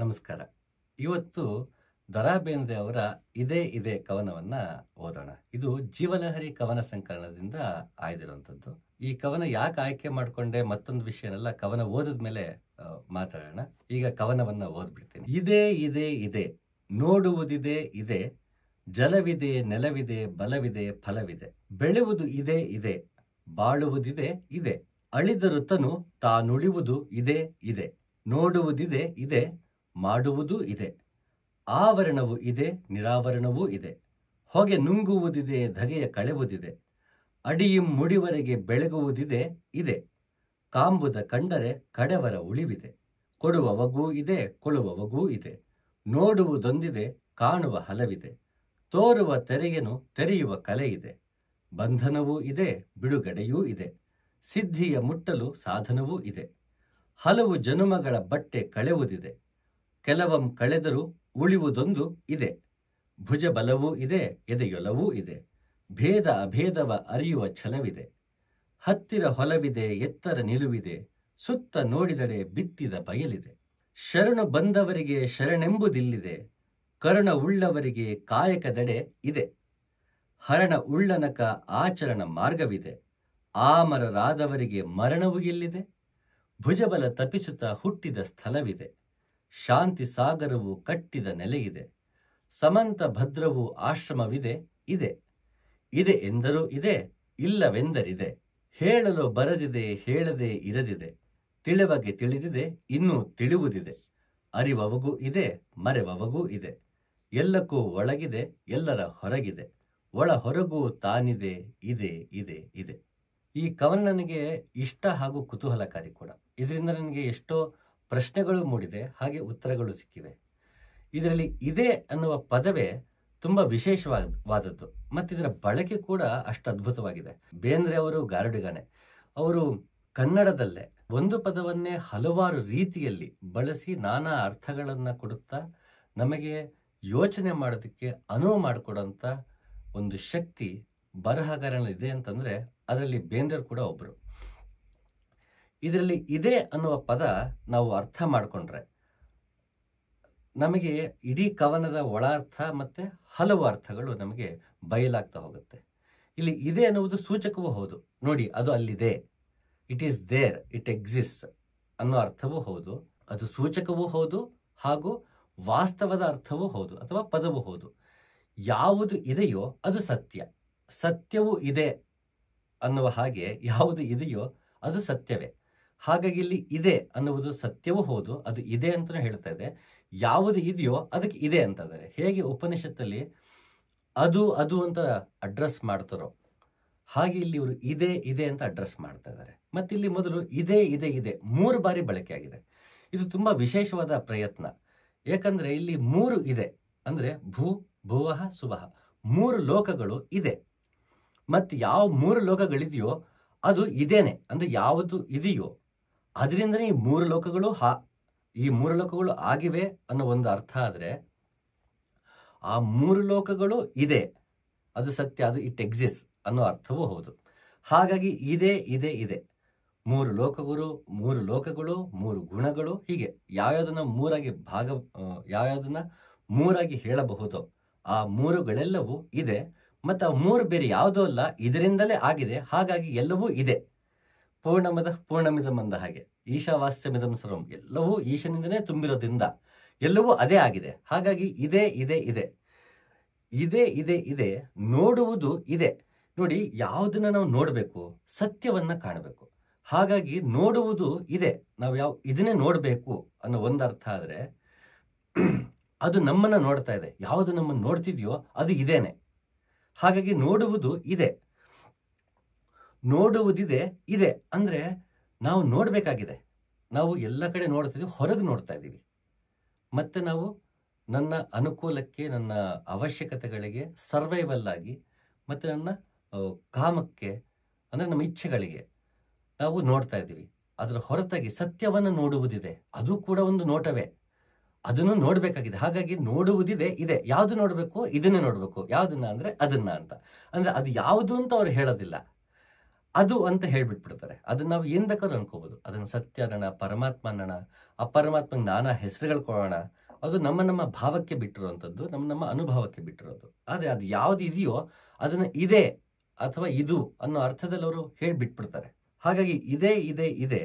ನಮಸ್ಕಾರ ಇವತ್ತು ದರಾ ಬೇಂದ್ರೆ ಅವರ ಇದೇ ಇದೇ ಕವನವನ್ನ ಓದೋಣ ಇದು ಜೀವಲಹರಿ ಕವನ ಸಂಕಲನದಿಂದ ಆಯ್ದಿರುವಂಥದ್ದು ಈ ಕವನ ಯಾಕೆ ಆಯ್ಕೆ ಮಾಡಿಕೊಂಡೆ ಮತ್ತೊಂದು ವಿಷಯನೆಲ್ಲ ಕವನ ಓದಿದ ಮೇಲೆ ಮಾತಾಡೋಣ ಈಗ ಕವನವನ್ನ ಓದ್ಬಿಡ್ತೀನಿ ಇದೇ ಇದೇ ಇದೆ ನೋಡುವುದಿದೆ ಇದೆ ಜಲವಿದೆ ನೆಲವಿದೆ ಬಲವಿದೆ ಫಲವಿದೆ ಬೆಳೆವುದು ಇದೇ ಇದೆ ಬಾಳುವುದಿದೆ ಇದೆ ಅಳಿದ ತನು ತಾನುಳಿವುದು ಇದೇ ಇದೆ ನೋಡುವುದಿದೆ ಇದೆ ಮಾಡುವುದೂ ಇದೆ ಆವರಣವೂ ಇದೆ ನಿರಾವರಣವೂ ಇದೆ ಹೊಗೆ ನುಂಗುವುದಿದೆ ಧಗೆಯ ಕಳೆವುದಿದೆ ಅಡಿಯು ಮುಡಿವರೆಗೆ ಬೆಳಗುವುದಿದೆ ಇದೆ ಕಾಂಬುದ ಕಂಡರೆ ಕಡವರ ಉಳಿವಿದೆ ಕೊಡುವವಗೂ ಇದೆ ಕೊಳುವವಗೂ ಇದೆ ನೋಡುವುದೊಂದಿದೆ ಕಾಣುವ ಹಲವಿದೆ ತೋರುವ ತೆರೆಯನು ತೆರೆಯುವ ಕಲೆ ಇದೆ ಬಂಧನವೂ ಇದೆ ಬಿಡುಗಡೆಯೂ ಇದೆ ಸಿದ್ಧಿಯ ಮುಟ್ಟಲು ಸಾಧನವೂ ಇದೆ ಹಲವು ಜನುಮಗಳ ಬಟ್ಟೆ ಕಳೆವುದಿದೆ ಕೆಲವಂ ಕಳೆದರೂ ಉಳಿವುದೊಂದು ಇದೆ ಭುಜಬಲವೂ ಇದೆ ಎದೆಯೊಲವೂ ಇದೆ ಭೇದ ಅಭೇದವ ಅರಿಯುವ ಛಲವಿದೆ ಹತ್ತಿರ ಹೊಲವಿದೆ ಎತ್ತರ ನಿಲುವಿದೆ ಸುತ್ತ ನೋಡಿದಡೆ ಬಿತ್ತಿದ ಬಯಲಿದೆ ಶರಣು ಬಂದವರಿಗೆ ಶರಣೆಂಬುದಿಲ್ಲಿದೆ ಕರುಣ ಉಳ್ಳವರಿಗೆ ಕಾಯಕದಡೆ ಇದೆ ಹರಣ ಉಳ್ಳನಕ ಆಚರಣ ಮಾರ್ಗವಿದೆ ಆಮರರಾದವರಿಗೆ ಮರಣವೂ ಎಲ್ಲಿದೆ ಭುಜಬಲ ತಪಿಸುತ್ತಾ ಹುಟ್ಟಿದ ಸ್ಥಳವಿದೆ ಶಾಂತಿ ಸಾಗರವು ಕಟ್ಟಿದ ನೆಲೆಯಿದೆ ಸಮಂತ ಭದ್ರವು ಆಶ್ರಮವಿದೆ ಇದೆ ಇದೆ ಎಂದರೂ ಇದೆ ಇಲ್ಲವೆಂದರಿದೆ ಹೇಳಲು ಬರದಿದೆ ಹೇಳದೆ ಇರದಿದೆ ತಿಳಿವಗೆ ತಿಳಿದಿದೆ ಇನ್ನೂ ತಿಳಿವುದಿದೆ ಅರಿವವಗೂ ಇದೆ ಮರೆವವಗೂ ಇದೆ ಎಲ್ಲಕ್ಕೂ ಒಳಗಿದೆ ಎಲ್ಲರ ಹೊರಗಿದೆ ಒಳ ಹೊರಗೂ ತಾನಿದೆ ಇದೆ ಇದೆ ಇದೆ ಈ ಕವನ ನನಗೆ ಇಷ್ಟ ಹಾಗೂ ಕುತೂಹಲಕಾರಿ ಕೂಡ ಇದರಿಂದ ನನಗೆ ಎಷ್ಟೋ ಪ್ರಶ್ನೆಗಳು ಮೂಡಿದೆ ಹಾಗೆ ಉತ್ತರಗಳು ಸಿಕ್ಕಿವೆ ಇದರಲ್ಲಿ ಇದೆ ಅನ್ನುವ ಪದವೇ ತುಂಬ ವಿಶೇಷವಾದದ್ದು ಇದರ ಬಳಕೆ ಕೂಡ ಅಷ್ಟು ಅದ್ಭುತವಾಗಿದೆ ಬೇಂದ್ರೆ ಅವರು ಗಾರುಡಿಗಾನೆ ಅವರು ಕನ್ನಡದಲ್ಲೇ ಒಂದು ಪದವನ್ನೇ ಹಲವಾರು ರೀತಿಯಲ್ಲಿ ಬಳಸಿ ನಾನಾ ಅರ್ಥಗಳನ್ನು ಕೊಡುತ್ತಾ ನಮಗೆ ಯೋಚನೆ ಮಾಡೋದಕ್ಕೆ ಅನುವು ಮಾಡಿಕೊಡೋಂಥ ಒಂದು ಶಕ್ತಿ ಇದೆ ಅಂತಂದರೆ ಅದರಲ್ಲಿ ಬೇಂದ್ರೆ ಕೂಡ ಒಬ್ಬರು ಇದರಲ್ಲಿ ಇದೆ ಅನ್ನುವ ಪದ ನಾವು ಅರ್ಥ ಮಾಡಿಕೊಂಡ್ರೆ ನಮಗೆ ಇಡೀ ಕವನದ ಒಳಾರ್ಥ ಮತ್ತು ಹಲವು ಅರ್ಥಗಳು ನಮಗೆ ಬಯಲಾಗ್ತಾ ಹೋಗುತ್ತೆ ಇಲ್ಲಿ ಇದೆ ಅನ್ನುವುದು ಸೂಚಕವೂ ಹೌದು ನೋಡಿ ಅದು ಅಲ್ಲಿದೆ it is there it exist ಅನ್ನೋ ಅರ್ಥವೂ ಹೌದು ಅದು ಸೂಚಕವೂ ಹೌದು ಹಾಗೂ ವಾಸ್ತವದ ಅರ್ಥವೂ ಹೌದು ಅಥವಾ ಪದವೂ ಹೌದು ಯಾವುದು ಇದೆಯೋ ಅದು ಸತ್ಯ ಸತ್ಯವೂ ಇದೆ ಅನ್ನುವ ಹಾಗೆ ಯಾವುದು ಇದೆಯೋ ಅದು ಸತ್ಯವೇ ಹಾಗಾಗಿ ಇಲ್ಲಿ ಇದೆ ಅನ್ನುವುದು ಸತ್ಯವೂ ಹೌದು ಅದು ಇದೆ ಅಂತಲೂ ಹೇಳ್ತಾ ಇದೆ ಯಾವುದು ಇದೆಯೋ ಅದಕ್ಕೆ ಇದೆ ಅಂತ ಅಂತಂದರೆ ಹೇಗೆ ಉಪನಿಷತ್ತಲ್ಲಿ ಅದು ಅದು ಅಂತ ಅಡ್ರೆಸ್ ಮಾಡ್ತಾರೋ ಹಾಗೆ ಇಲ್ಲಿ ಇವರು ಇದೆ ಇದೆ ಅಂತ ಅಡ್ರೆಸ್ ಮಾಡ್ತಾ ಇದ್ದಾರೆ ಮತ್ತು ಇಲ್ಲಿ ಮೊದಲು ಇದೆ ಇದೆ ಇದೆ ಮೂರು ಬಾರಿ ಬಳಕೆಯಾಗಿದೆ ಇದು ತುಂಬ ವಿಶೇಷವಾದ ಪ್ರಯತ್ನ ಏಕೆಂದರೆ ಇಲ್ಲಿ ಮೂರು ಇದೆ ಅಂದರೆ ಭೂ ಭುವಃ ಸುವಹ ಮೂರು ಲೋಕಗಳು ಇದೆ ಮತ್ತು ಯಾವ ಮೂರು ಲೋಕಗಳಿದೆಯೋ ಅದು ಇದೇನೆ ಅಂದರೆ ಯಾವುದು ಇದೆಯೋ ಅದರಿಂದನೇ ಈ ಮೂರು ಲೋಕಗಳು ಹಾ ಈ ಮೂರು ಲೋಕಗಳು ಆಗಿವೆ ಅನ್ನೋ ಒಂದು ಅರ್ಥ ಆದರೆ ಆ ಮೂರು ಲೋಕಗಳು ಇದೆ ಅದು ಸತ್ಯ ಅದು ಇಟ್ ಎಕ್ಸಿಸ್ ಅನ್ನೋ ಅರ್ಥವೂ ಹೌದು ಹಾಗಾಗಿ ಇದೇ ಇದೆ ಇದೆ ಮೂರು ಲೋಕಗಳು ಮೂರು ಲೋಕಗಳು ಮೂರು ಗುಣಗಳು ಹೀಗೆ ಯಾವ್ಯಾವ್ದನ್ನ ಮೂರಾಗಿ ಭಾಗ ಯಾವ್ಯಾವ್ದನ್ನ ಮೂರಾಗಿ ಹೇಳಬಹುದು ಆ ಮೂರುಗಳೆಲ್ಲವೂ ಇದೆ ಮತ್ತು ಆ ಮೂರು ಬೇರೆ ಯಾವುದೂ ಅಲ್ಲ ಇದರಿಂದಲೇ ಆಗಿದೆ ಹಾಗಾಗಿ ಎಲ್ಲವೂ ಇದೆ ಪೂರ್ಣಮದ ಪೂರ್ಣಮಿದಂ ಅಂದ ಹಾಗೆ ಈಶಾವಾಸ್ಯಮಿದಂ ಸರ್ವಂ ಎಲ್ಲವೂ ಈಶನಿಂದನೇ ತುಂಬಿರೋದ್ರಿಂದ ಎಲ್ಲವೂ ಅದೇ ಆಗಿದೆ ಹಾಗಾಗಿ ಇದೇ ಇದೆ ಇದೆ ಇದೇ ಇದೆ ಇದೆ ನೋಡುವುದು ಇದೆ ನೋಡಿ ಯಾವುದನ್ನ ನಾವು ನೋಡಬೇಕು ಸತ್ಯವನ್ನ ಕಾಣಬೇಕು ಹಾಗಾಗಿ ನೋಡುವುದು ಇದೆ ನಾವು ಯಾವ ಇದನ್ನೇ ನೋಡಬೇಕು ಅನ್ನೋ ಒಂದು ಅರ್ಥ ಆದರೆ ಅದು ನಮ್ಮನ್ನು ನೋಡ್ತಾ ಇದೆ ಯಾವುದು ನಮ್ಮನ್ನು ನೋಡ್ತಿದೆಯೋ ಅದು ಇದೇನೆ ಹಾಗಾಗಿ ನೋಡುವುದು ಇದೆ ನೋಡುವುದಿದೆ ಇದೆ ಅಂದರೆ ನಾವು ನೋಡಬೇಕಾಗಿದೆ ನಾವು ಎಲ್ಲ ಕಡೆ ನೋಡ್ತಿದ್ದೀವಿ ಹೊರಗೆ ನೋಡ್ತಾ ಇದ್ದೀವಿ ಮತ್ತು ನಾವು ನನ್ನ ಅನುಕೂಲಕ್ಕೆ ನನ್ನ ಅವಶ್ಯಕತೆಗಳಿಗೆ ಸರ್ವೈವಲ್ ಆಗಿ ಮತ್ತು ನನ್ನ ಕಾಮಕ್ಕೆ ಅಂದರೆ ನಮ್ಮ ಇಚ್ಛೆಗಳಿಗೆ ನಾವು ನೋಡ್ತಾ ಇದ್ದೀವಿ ಅದರ ಹೊರತಾಗಿ ಸತ್ಯವನ್ನು ನೋಡುವುದಿದೆ ಅದು ಕೂಡ ಒಂದು ನೋಟವೇ ಅದನ್ನು ನೋಡಬೇಕಾಗಿದೆ ಹಾಗಾಗಿ ನೋಡುವುದಿದೆ ಇದೆ ಯಾವುದು ನೋಡಬೇಕು ಇದನ್ನೇ ನೋಡಬೇಕು ಯಾವುದನ್ನ ಅಂದರೆ ಅದನ್ನು ಅಂತ ಅಂದರೆ ಅದು ಯಾವುದು ಅಂತ ಅವ್ರು ಹೇಳೋದಿಲ್ಲ ಅದು ಅಂತ ಹೇಳ್ಬಿಟ್ಬಿಡ್ತಾರೆ ಅದನ್ನ ನಾವು ಏನ್ ಬೇಕಾದ್ರೂ ಅನ್ಕೋಬಹುದು ಅದನ್ನ ಸತ್ಯ ಅನ್ನೋಣ ಪರಮಾತ್ಮ ಅನ್ನೋಣ ಆ ಪರಮಾತ್ಮಗೆ ನಾನಾ ಹೆಸರುಗಳು ಕೊಡೋಣ ಅದು ನಮ್ಮ ನಮ್ಮ ಭಾವಕ್ಕೆ ಬಿಟ್ಟಿರುವಂಥದ್ದು ನಮ್ಮ ನಮ್ಮ ಅನುಭವಕ್ಕೆ ಬಿಟ್ಟಿರೋದು ಆದರೆ ಅದು ಯಾವ್ದು ಇದೆಯೋ ಅದನ್ನು ಇದೆ ಅಥವಾ ಇದು ಅನ್ನೋ ಅರ್ಥದಲ್ಲಿ ಅವರು ಹೇಳಿಬಿಟ್ಬಿಡ್ತಾರೆ ಹಾಗಾಗಿ ಇದೇ ಇದೆ ಇದೆ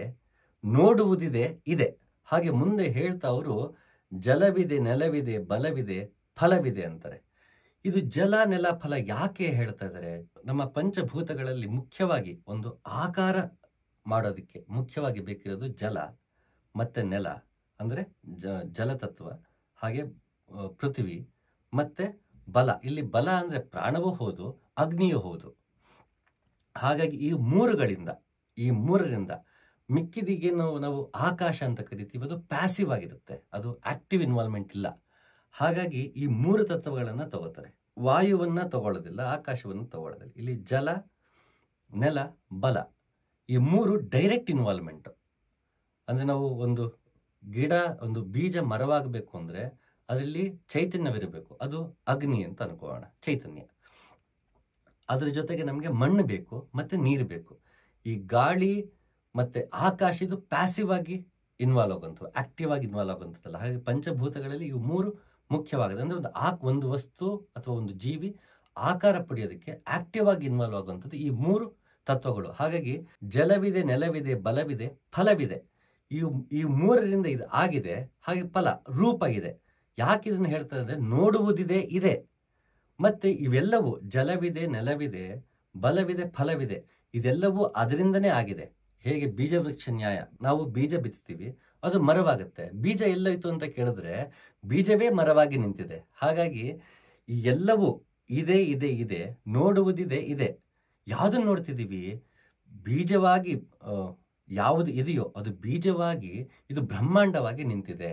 ನೋಡುವುದಿದೆ ಇದೆ ಹಾಗೆ ಮುಂದೆ ಹೇಳ್ತಾ ಅವರು ಜಲವಿದೆ ನೆಲವಿದೆ ಬಲವಿದೆ ಫಲವಿದೆ ಅಂತಾರೆ ಇದು ಜಲ ನೆಲ ಫಲ ಯಾಕೆ ಹೇಳ್ತಾ ಇದ್ದಾರೆ ನಮ್ಮ ಪಂಚಭೂತಗಳಲ್ಲಿ ಮುಖ್ಯವಾಗಿ ಒಂದು ಆಕಾರ ಮಾಡೋದಕ್ಕೆ ಮುಖ್ಯವಾಗಿ ಬೇಕಿರೋದು ಜಲ ಮತ್ತೆ ನೆಲ ಅಂದರೆ ಜ ಜಲತತ್ವ ಹಾಗೆ ಪೃಥ್ವಿ ಮತ್ತೆ ಬಲ ಇಲ್ಲಿ ಬಲ ಅಂದರೆ ಪ್ರಾಣವೂ ಹೌದು ಅಗ್ನಿಯೂ ಹೌದು ಹಾಗಾಗಿ ಈ ಮೂರುಗಳಿಂದ ಈ ಮೂರರಿಂದ ಮಿಕ್ಕಿದಿಗೆ ನಾವು ನಾವು ಆಕಾಶ ಅಂತ ಕರಿತೀವಿ ಅದು ಪ್ಯಾಸಿವ್ ಆಗಿರುತ್ತೆ ಅದು ಆಕ್ಟಿವ್ ಇನ್ವಾಲ್ವ್ಮೆಂಟ್ ಇಲ್ಲ ಹಾಗಾಗಿ ಈ ಮೂರು ತತ್ವಗಳನ್ನು ತಗೋತಾರೆ ವಾಯುವನ್ನು ತಗೊಳ್ಳೋದಿಲ್ಲ ಆಕಾಶವನ್ನು ತಗೊಳ್ಳೋದಿಲ್ಲ ಇಲ್ಲಿ ಜಲ ನೆಲ ಬಲ ಈ ಮೂರು ಡೈರೆಕ್ಟ್ ಇನ್ವಾಲ್ವ್ಮೆಂಟು ಅಂದರೆ ನಾವು ಒಂದು ಗಿಡ ಒಂದು ಬೀಜ ಮರವಾಗಬೇಕು ಅಂದರೆ ಅದರಲ್ಲಿ ಚೈತನ್ಯವಿರಬೇಕು ಅದು ಅಗ್ನಿ ಅಂತ ಅನ್ಕೋಣ ಚೈತನ್ಯ ಅದರ ಜೊತೆಗೆ ನಮಗೆ ಮಣ್ಣು ಬೇಕು ಮತ್ತು ನೀರು ಬೇಕು ಈ ಗಾಳಿ ಮತ್ತು ಆಕಾಶ ಇದು ಪ್ಯಾಸಿವ್ ಆಗಿ ಇನ್ವಾಲ್ವ್ ಆಗುವಂಥದ್ದು ಆಕ್ಟಿವ್ ಆಗಿ ಇನ್ವಾಲ್ವ್ ಆಗುವಂಥದ್ದಲ್ಲ ಹಾಗೆ ಪಂಚಭೂತಗಳಲ್ಲಿ ಇವು ಮೂರು ಮುಖ್ಯವಾಗಿದೆ ಅಂದರೆ ಒಂದು ಆಕ್ ಒಂದು ವಸ್ತು ಅಥವಾ ಒಂದು ಜೀವಿ ಆಕಾರ ಪಡೆಯೋದಕ್ಕೆ ಆಕ್ಟಿವ್ ಆಗಿ ಇನ್ವಾಲ್ವ್ ಆಗುವಂಥದ್ದು ಈ ಮೂರು ತತ್ವಗಳು ಹಾಗಾಗಿ ಜಲವಿದೆ ನೆಲವಿದೆ ಬಲವಿದೆ ಫಲವಿದೆ ಈ ಈ ಮೂರರಿಂದ ಇದು ಆಗಿದೆ ಹಾಗೆ ಫಲ ರೂಪ ಇದೆ ಯಾಕೆ ಇದನ್ನು ಹೇಳ್ತಾರೆ ಅಂದರೆ ನೋಡುವುದಿದೆ ಇದೆ ಮತ್ತು ಇವೆಲ್ಲವೂ ಜಲವಿದೆ ನೆಲವಿದೆ ಬಲವಿದೆ ಫಲವಿದೆ ಇದೆಲ್ಲವೂ ಅದರಿಂದನೇ ಆಗಿದೆ ಹೇಗೆ ಬೀಜ ವೃಕ್ಷ ನ್ಯಾಯ ನಾವು ಬೀಜ ಬಿತ್ತೀವಿ ಅದು ಮರವಾಗುತ್ತೆ ಬೀಜ ಎಲ್ಲೋಯ್ತು ಅಂತ ಕೇಳಿದ್ರೆ ಬೀಜವೇ ಮರವಾಗಿ ನಿಂತಿದೆ ಹಾಗಾಗಿ ಎಲ್ಲವೂ ಇದೆ ಇದೆ ಇದೆ ನೋಡುವುದಿದೆ ಇದೆ ಯಾವುದನ್ನು ನೋಡ್ತಿದ್ದೀವಿ ಬೀಜವಾಗಿ ಯಾವುದು ಇದೆಯೋ ಅದು ಬೀಜವಾಗಿ ಇದು ಬ್ರಹ್ಮಾಂಡವಾಗಿ ನಿಂತಿದೆ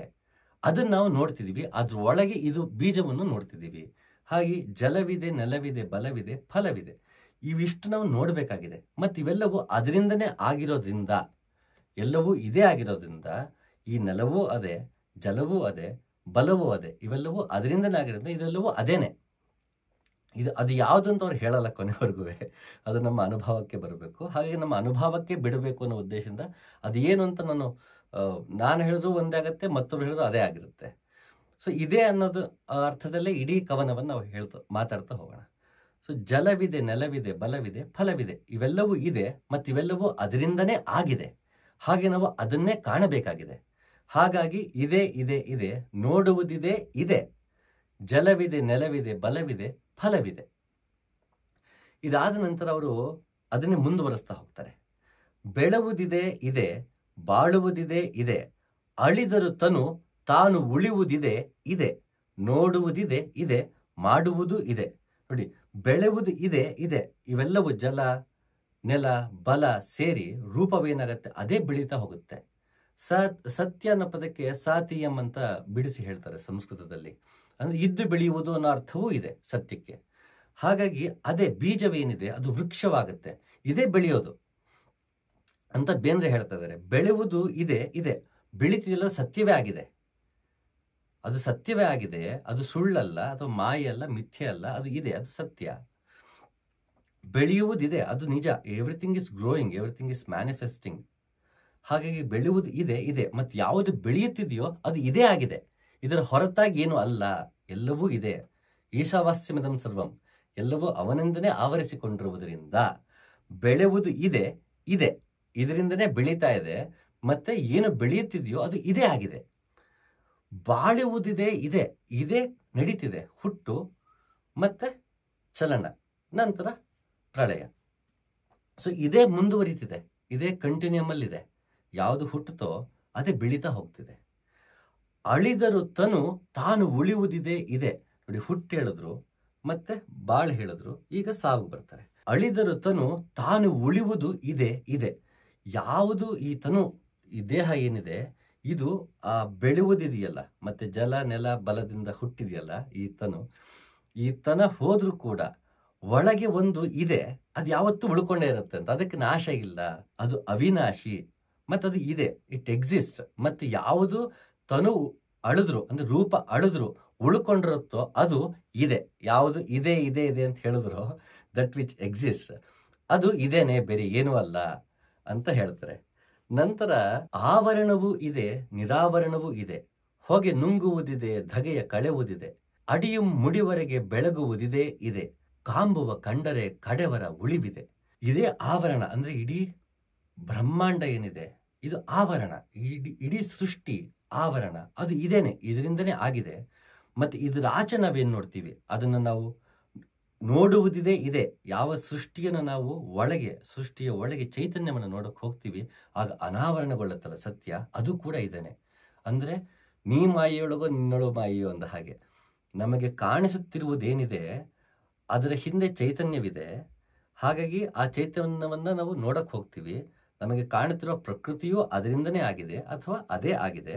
ಅದನ್ನು ನಾವು ನೋಡ್ತಿದ್ದೀವಿ ಅದ್ರ ಒಳಗೆ ಇದು ಬೀಜವನ್ನು ನೋಡ್ತಿದ್ದೀವಿ ಹಾಗೆ ಜಲವಿದೆ ನೆಲವಿದೆ ಬಲವಿದೆ ಫಲವಿದೆ ಇವಿಷ್ಟು ನಾವು ನೋಡಬೇಕಾಗಿದೆ ಮತ್ತು ಇವೆಲ್ಲವೂ ಅದರಿಂದನೇ ಆಗಿರೋದ್ರಿಂದ ಎಲ್ಲವೂ ಇದೇ ಆಗಿರೋದ್ರಿಂದ ಈ ನೆಲವೂ ಅದೇ ಜಲವೂ ಅದೇ ಬಲವೂ ಅದೇ ಇವೆಲ್ಲವೂ ಅದರಿಂದನಾಗಿರೋದ್ರಿಂದ ಇದೆಲ್ಲವೂ ಅದೇನೆ ಇದು ಅದು ಯಾವುದು ಅಂತ ಅವ್ರು ಹೇಳಲ್ಲ ಕೊನೆವರೆಗೂ ಅದು ನಮ್ಮ ಅನುಭವಕ್ಕೆ ಬರಬೇಕು ಹಾಗಾಗಿ ನಮ್ಮ ಅನುಭವಕ್ಕೆ ಬಿಡಬೇಕು ಅನ್ನೋ ಉದ್ದೇಶದಿಂದ ಅದು ಏನು ಅಂತ ನಾನು ನಾನು ಹೇಳಿದ್ರು ಒಂದೇ ಆಗುತ್ತೆ ಮತ್ತೊಬ್ರು ಹೇಳಿದ್ರು ಅದೇ ಆಗಿರುತ್ತೆ ಸೊ ಇದೇ ಅನ್ನೋದು ಅರ್ಥದಲ್ಲೇ ಇಡೀ ಕವನವನ್ನು ನಾವು ಹೇಳ್ತಾ ಮಾತಾಡ್ತಾ ಹೋಗೋಣ ಸೊ ಜಲವಿದೆ ನೆಲವಿದೆ ಬಲವಿದೆ ಫಲವಿದೆ ಇವೆಲ್ಲವೂ ಇದೆ ಮತ್ತು ಇವೆಲ್ಲವೂ ಅದರಿಂದನೇ ಆಗಿದೆ ಹಾಗೆ ನಾವು ಅದನ್ನೇ ಕಾಣಬೇಕಾಗಿದೆ ಹಾಗಾಗಿ ಇದೆ ಇದೆ ಇದೆ ನೋಡುವುದಿದೆ ಇದೆ ಜಲವಿದೆ ನೆಲವಿದೆ ಬಲವಿದೆ ಫಲವಿದೆ ಇದಾದ ನಂತರ ಅವರು ಅದನ್ನೇ ಮುಂದುವರಿಸ್ತಾ ಹೋಗ್ತಾರೆ ಬೆಳವುದಿದೆ ಇದೆ ಬಾಳುವುದಿದೆ ಇದೆ ಅಳಿದರು ತನು ತಾನು ಉಳಿಯುವುದಿದೆ ಇದೆ ನೋಡುವುದಿದೆ ಇದೆ ಮಾಡುವುದು ಇದೆ ನೋಡಿ ಬೆಳೆವುದು ಇದೆ ಇದೆ ಇವೆಲ್ಲವೂ ಜಲ ನೆಲ ಬಲ ಸೇರಿ ರೂಪವೇನಾಗತ್ತೆ ಅದೇ ಬೆಳೀತಾ ಹೋಗುತ್ತೆ ಸತ್ಯ ಅನ್ನೋ ಪದಕ್ಕೆ ಸಾತಿಯಂ ಅಂತ ಬಿಡಿಸಿ ಹೇಳ್ತಾರೆ ಸಂಸ್ಕೃತದಲ್ಲಿ ಅಂದರೆ ಇದ್ದು ಬೆಳೆಯುವುದು ಅನ್ನೋ ಅರ್ಥವೂ ಇದೆ ಸತ್ಯಕ್ಕೆ ಹಾಗಾಗಿ ಅದೇ ಬೀಜವೇನಿದೆ ಅದು ವೃಕ್ಷವಾಗುತ್ತೆ ಇದೇ ಬೆಳೆಯೋದು ಅಂತ ಬೇಂದ್ರೆ ಹೇಳ್ತಾ ಇದ್ದಾರೆ ಬೆಳೆಯುವುದು ಇದೆ ಇದೆ ಬೆಳೀತಿದೆಲ್ಲ ಸತ್ಯವೇ ಆಗಿದೆ ಅದು ಸತ್ಯವೇ ಆಗಿದೆ ಅದು ಸುಳ್ಳಲ್ಲ ಅಥವಾ ಮಾಯಲ್ಲ ಮಿಥ್ಯೆ ಅಲ್ಲ ಅದು ಇದೆ ಅದು ಸತ್ಯ ಬೆಳೆಯುವುದಿದೆ ಅದು ನಿಜ everything is growing everything is manifesting ಹಾಗಾಗಿ ಬೆಳೆಯುವುದು ಇದೆ ಇದೆ ಮತ್ತು ಯಾವುದು ಬೆಳೆಯುತ್ತಿದೆಯೋ ಅದು ಇದೇ ಆಗಿದೆ ಇದರ ಹೊರತಾಗಿ ಏನು ಅಲ್ಲ ಎಲ್ಲವೂ ಇದೆ ಈಶಾವಾಸ್ಯಮದಂ ಸರ್ವಂ ಎಲ್ಲವೂ ಅವನಿಂದನೇ ಆವರಿಸಿಕೊಂಡಿರುವುದರಿಂದ ಬೆಳೆಯುವುದು ಇದೆ ಇದೆ ಇದರಿಂದನೇ ಬೆಳೀತಾ ಇದೆ ಮತ್ತೆ ಏನು ಬೆಳೆಯುತ್ತಿದೆಯೋ ಅದು ಇದೇ ಆಗಿದೆ ಬಾಳುವುದಿದೆ ಇದೆ ಇದೇ ನಡೀತಿದೆ ಹುಟ್ಟು ಮತ್ತೆ ಚಲನ ನಂತರ ಪ್ರಳಯ ಸೊ ಇದೇ ಮುಂದುವರಿತಿದೆ ಇದೇ ಕಂಟಿನ್ಯೂಮಲ್ಲಿದೆ ಯಾವುದು ಹುಟ್ಟುತ್ತೋ ಅದೇ ಬೆಳೀತಾ ಹೋಗ್ತಿದೆ ಅಳಿದರು ತನು ತಾನು ಉಳಿಯುವುದಿದೆ ಇದೆ ನೋಡಿ ಹುಟ್ಟು ಹೇಳಿದ್ರು ಮತ್ತೆ ಬಾಳ್ ಹೇಳಿದ್ರು ಈಗ ಸಾವು ಬರ್ತಾರೆ ಅಳಿದರು ತನು ತಾನು ಉಳಿಯುವುದು ಇದೆ ಇದೆ ಯಾವುದು ಈ ತನು ಈ ದೇಹ ಏನಿದೆ ಇದು ಆ ಬೆಳೆಯುವುದಿದೆಯಲ್ಲ ಮತ್ತೆ ಜಲ ನೆಲ ಬಲದಿಂದ ಹುಟ್ಟಿದೆಯಲ್ಲ ಈ ತನು ಈ ತನ ಹೋದ್ರೂ ಕೂಡ ಒಳಗೆ ಒಂದು ಇದೆ ಅದು ಯಾವತ್ತೂ ಉಳ್ಕೊಂಡೇ ಇರುತ್ತೆ ಅಂತ ಅದಕ್ಕೆ ನಾಶ ಇಲ್ಲ ಅದು ಅವಿನಾಶಿ ಮತ್ತು ಅದು ಇದೆ ಇಟ್ ಎಕ್ಸಿಸ್ಟ್ ಮತ್ತು ಯಾವುದು ತನು ಅಳಿದ್ರು ಅಂದರೆ ರೂಪ ಅಳಿದ್ರು ಉಳ್ಕೊಂಡಿರುತ್ತೋ ಅದು ಇದೆ ಯಾವುದು ಇದೆ ಇದೆ ಇದೆ ಅಂತ ಹೇಳಿದ್ರು ದಟ್ ವಿಚ್ ಎಕ್ಸಿಸ್ಟ್ ಅದು ಇದೇನೆ ಬೇರೆ ಏನೂ ಅಲ್ಲ ಅಂತ ಹೇಳ್ತಾರೆ ನಂತರ ಆವರಣವೂ ಇದೆ ನಿರಾವರಣವೂ ಇದೆ ಹೊಗೆ ನುಂಗುವುದಿದೆ ಧಗೆಯ ಕಳೆವುದಿದೆ ಅಡಿಯು ಮುಡಿವರೆಗೆ ಬೆಳಗುವುದಿದೆ ಇದೆ ಕಾಂಬುವ ಕಂಡರೆ ಕಡೆವರ ಉಳಿವಿದೆ ಇದೇ ಆವರಣ ಅಂದರೆ ಇಡೀ ಬ್ರಹ್ಮಾಂಡ ಏನಿದೆ ಇದು ಆವರಣ ಇಡಿ ಇಡೀ ಸೃಷ್ಟಿ ಆವರಣ ಅದು ಇದೇನೆ ಇದರಿಂದನೇ ಆಗಿದೆ ಮತ್ತು ಇದರ ಆಚೆ ನಾವೇನು ನೋಡ್ತೀವಿ ಅದನ್ನು ನಾವು ನೋಡುವುದಿದೆ ಇದೆ ಯಾವ ಸೃಷ್ಟಿಯನ್ನು ನಾವು ಒಳಗೆ ಸೃಷ್ಟಿಯ ಒಳಗೆ ಚೈತನ್ಯವನ್ನು ನೋಡೋಕೆ ಹೋಗ್ತೀವಿ ಆಗ ಅನಾವರಣಗೊಳ್ಳುತ್ತಲ್ಲ ಸತ್ಯ ಅದು ಕೂಡ ಇದೇನೆ ಅಂದರೆ ನೀ ಮಾಯೆಯೊಳಗೋ ನಿನ್ನೊಳು ಮಾಯೆಯೋ ಅಂದ ಹಾಗೆ ನಮಗೆ ಕಾಣಿಸುತ್ತಿರುವುದೇನಿದೆ ಅದರ ಹಿಂದೆ ಚೈತನ್ಯವಿದೆ ಹಾಗಾಗಿ ಆ ಚೈತನ್ಯವನ್ನು ನಾವು ನೋಡಕ್ಕೆ ಹೋಗ್ತೀವಿ ನಮಗೆ ಕಾಣುತ್ತಿರುವ ಪ್ರಕೃತಿಯೂ ಅದರಿಂದನೇ ಆಗಿದೆ ಅಥವಾ ಅದೇ ಆಗಿದೆ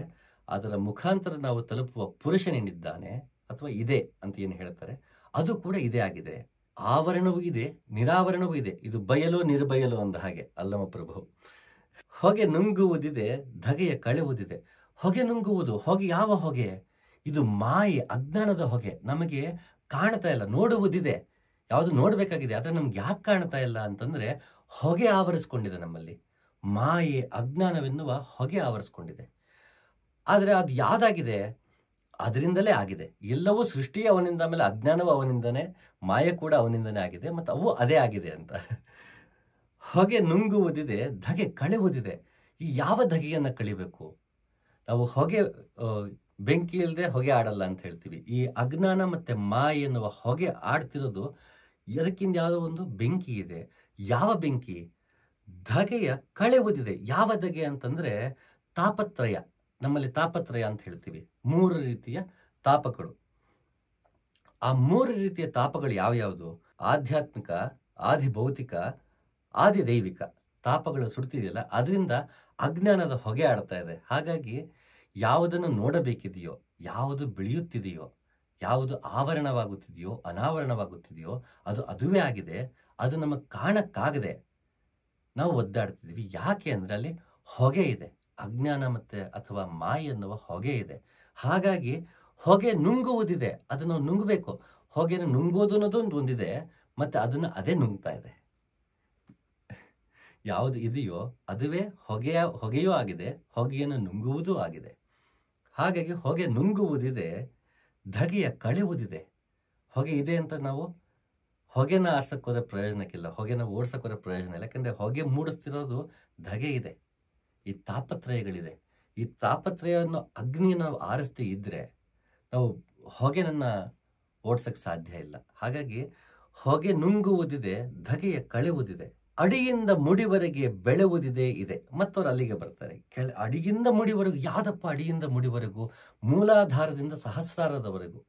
ಅದರ ಮುಖಾಂತರ ನಾವು ತಲುಪುವ ಪುರುಷನೇನಿದ್ದಾನೆ ಅಥವಾ ಇದೆ ಅಂತ ಏನು ಹೇಳ್ತಾರೆ ಅದು ಕೂಡ ಇದೇ ಆಗಿದೆ ಆವರಣವೂ ಇದೆ ನಿರಾವರಣವೂ ಇದೆ ಇದು ಬಯಲು ನಿರ್ಬಯಲು ಅಂದ ಹಾಗೆ ಅಲ್ಲಮ ಪ್ರಭು ಹೊಗೆ ನುಂಗುವುದಿದೆ ಧಗೆಯ ಕಳೆವುದಿದೆ ಹೊಗೆ ನುಂಗುವುದು ಹೊಗೆ ಯಾವ ಹೊಗೆ ಇದು ಮಾಯೆ ಅಜ್ಞಾನದ ಹೊಗೆ ನಮಗೆ ಕಾಣ್ತಾ ಇಲ್ಲ ನೋಡುವುದಿದೆ ಯಾವುದು ನೋಡಬೇಕಾಗಿದೆ ಆದರೆ ನಮ್ಗೆ ಯಾಕೆ ಕಾಣ್ತಾ ಇಲ್ಲ ಅಂತಂದರೆ ಹೊಗೆ ಆವರಿಸ್ಕೊಂಡಿದೆ ನಮ್ಮಲ್ಲಿ ಮಾಯೆ ಅಜ್ಞಾನವೆನ್ನುವ ಹೊಗೆ ಆವರಿಸ್ಕೊಂಡಿದೆ ಆದರೆ ಅದು ಯಾವುದಾಗಿದೆ ಅದರಿಂದಲೇ ಆಗಿದೆ ಎಲ್ಲವೂ ಸೃಷ್ಟಿ ಅವನಿಂದ ಮೇಲೆ ಅಜ್ಞಾನವೂ ಅವನಿಂದನೇ ಮಾಯ ಕೂಡ ಅವನಿಂದನೇ ಆಗಿದೆ ಮತ್ತು ಅವು ಅದೇ ಆಗಿದೆ ಅಂತ ಹೊಗೆ ನುಂಗುವುದಿದೆ ಧಗೆ ಕಳೆವುದಿದೆ ಈ ಯಾವ ಧಗೆಯನ್ನು ಕಳಿಬೇಕು ನಾವು ಹೊಗೆ ಬೆಂಕಿ ಇಲ್ಲದೆ ಹೊಗೆ ಆಡಲ್ಲ ಅಂತ ಹೇಳ್ತೀವಿ ಈ ಅಜ್ಞಾನ ಮತ್ತು ಮಾಯ ಎನ್ನುವ ಹೊಗೆ ಆಡ್ತಿರೋದು ಅದಕ್ಕಿಂತ ಯಾವುದೋ ಒಂದು ಬೆಂಕಿ ಇದೆ ಯಾವ ಬೆಂಕಿ ಧಗೆಯ ಕಳೆ ಓದಿದೆ ಯಾವ ಧಗೆ ಅಂತಂದ್ರೆ ತಾಪತ್ರಯ ನಮ್ಮಲ್ಲಿ ತಾಪತ್ರಯ ಅಂತ ಹೇಳ್ತೀವಿ ಮೂರು ರೀತಿಯ ತಾಪಗಳು ಆ ಮೂರು ರೀತಿಯ ತಾಪಗಳು ಯಾವ್ಯಾವುದು ಆಧ್ಯಾತ್ಮಿಕ ಆದಿ ದೈವಿಕ ತಾಪಗಳು ಸುಡ್ತಿದೆಯಲ್ಲ ಅದರಿಂದ ಅಜ್ಞಾನದ ಹೊಗೆ ಆಡ್ತಾ ಇದೆ ಹಾಗಾಗಿ ಯಾವುದನ್ನು ನೋಡಬೇಕಿದೆಯೋ ಯಾವುದು ಬೆಳೆಯುತ್ತಿದೆಯೋ ಯಾವುದು ಆವರಣವಾಗುತ್ತಿದೆಯೋ ಅನಾವರಣವಾಗುತ್ತಿದೆಯೋ ಅದು ಅದುವೇ ಆಗಿದೆ ಅದು ನಮಗೆ ಕಾಣಕ್ಕಾಗದೆ ನಾವು ಒದ್ದಾಡ್ತಿದ್ವಿ ಯಾಕೆ ಅಂದರೆ ಅಲ್ಲಿ ಹೊಗೆ ಇದೆ ಅಜ್ಞಾನ ಮತ್ತು ಅಥವಾ ಮಾಯ ಎನ್ನುವ ಹೊಗೆ ಇದೆ ಹಾಗಾಗಿ ಹೊಗೆ ನುಂಗುವುದಿದೆ ಅದನ್ನು ನುಂಗಬೇಕು ಹೊಗೆನ ನುಂಗೋದು ಅನ್ನೋದು ಒಂದು ಒಂದಿದೆ ಮತ್ತು ಅದನ್ನು ಅದೇ ನುಂಗ್ತಾ ಇದೆ ಯಾವುದು ಇದೆಯೋ ಅದುವೇ ಹೊಗೆಯ ಹೊಗೆಯೂ ಆಗಿದೆ ಹೊಗೆಯನ್ನು ನುಂಗುವುದೂ ಆಗಿದೆ ಹಾಗಾಗಿ ಹೊಗೆ ನುಂಗುವುದಿದೆ ಧಗೆಯ ಕಳೆಯುವುದಿದೆ ಹೊಗೆ ಇದೆ ಅಂತ ನಾವು ಹೊಗೆನ ಆರ್ಸೋಕ್ಕೋದ್ರೆ ಪ್ರಯೋಜನಕ್ಕಿಲ್ಲ ಹೊಗೆನ ಓಡಿಸೋಕ್ಕೋದ್ರೆ ಪ್ರಯೋಜನ ಇಲ್ಲ ಯಾಕಂದರೆ ಹೊಗೆ ಮೂಡಿಸ್ತಿರೋದು ಧಗೆ ಇದೆ ಈ ತಾಪತ್ರಯಗಳಿದೆ ಈ ತಾಪತ್ರಯವನ್ನು ಅಗ್ನಿಯನ್ನು ನಾವು ಆರಿಸದೇ ಇದ್ದರೆ ನಾವು ಹೊಗೆನನ್ನು ಓಡ್ಸೋಕ್ಕೆ ಸಾಧ್ಯ ಇಲ್ಲ ಹಾಗಾಗಿ ಹೊಗೆ ನುಂಗುವುದಿದೆ ಧಗೆಯ ಕಳೆಯುವುದಿದೆ ಅಡಿಯಿಂದ ಮುಡಿವರೆಗೆ ಬೆಳೆವುದಿದೆ ಇದೆ ಮತ್ತವರು ಅಲ್ಲಿಗೆ ಬರ್ತಾರೆ ಕೆಳ ಅಡಿಯಿಂದ ಮುಡಿವರೆಗೂ ಯಾವುದಪ್ಪ ಅಡಿಯಿಂದ ಮುಡಿವರೆಗೂ ಮೂಲಾಧಾರದಿಂದ ಸಹಸ್ರಾರದವರೆಗೂ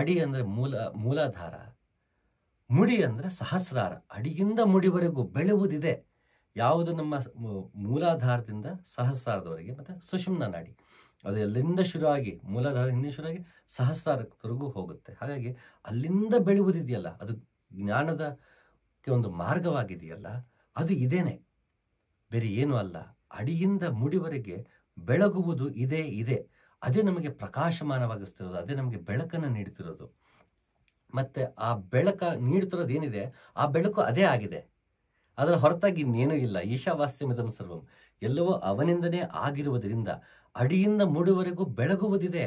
ಅಡಿ ಅಂದರೆ ಮೂಲ ಮೂಲಾಧಾರ ಮುಡಿ ಅಂದರೆ ಸಹಸ್ರಾರ ಅಡಿಗಿಂದ ಮುಡಿವರೆಗೂ ಬೆಳೆವುದಿದೆ ಯಾವುದು ನಮ್ಮ ಮೂಲಾಧಾರದಿಂದ ಸಹಸ್ರಾರದವರೆಗೆ ಮತ್ತು ಸುಷುಮ್ನ ನಾಡಿ ಅದು ಎಲ್ಲಿಂದ ಶುರುವಾಗಿ ಮೂಲಾಧಾರ ಹಿಂದೆ ಶುರುವಾಗಿ ಸಹಸ್ರಾರದವರೆಗೂ ಹೋಗುತ್ತೆ ಹಾಗಾಗಿ ಅಲ್ಲಿಂದ ಬೆಳೆಯುವುದಿದೆಯಲ್ಲ ಅದು ಜ್ಞಾನದ ಒಂದು ಮಾರ್ಗವಾಗಿದೆಯಲ್ಲ ಅದು ಇದೇನೆ ಬೇರೆ ಏನೂ ಅಲ್ಲ ಅಡಿಯಿಂದ ಮುಡಿವರೆಗೆ ಬೆಳಗುವುದು ಇದೇ ಇದೆ ಅದೇ ನಮಗೆ ಪ್ರಕಾಶಮಾನವಾಗಿಸ್ತಿರೋದು ಅದೇ ನಮಗೆ ಬೆಳಕನ್ನು ನೀಡುತ್ತಿರೋದು ಮತ್ತು ಆ ಬೆಳಕ ನೀಡ್ತಿರೋದೇನಿದೆ ಆ ಬೆಳಕು ಅದೇ ಆಗಿದೆ ಅದರ ಹೊರತಾಗಿ ಇನ್ನೇನೂ ಇಲ್ಲ ಈಶಾವಾಸ್ಯಮಿದಂ ಸರ್ವಂ ಎಲ್ಲವೂ ಅವನಿಂದನೇ ಆಗಿರುವುದರಿಂದ ಅಡಿಯಿಂದ ಮೂಡುವರೆಗೂ ಬೆಳಗುವುದಿದೆ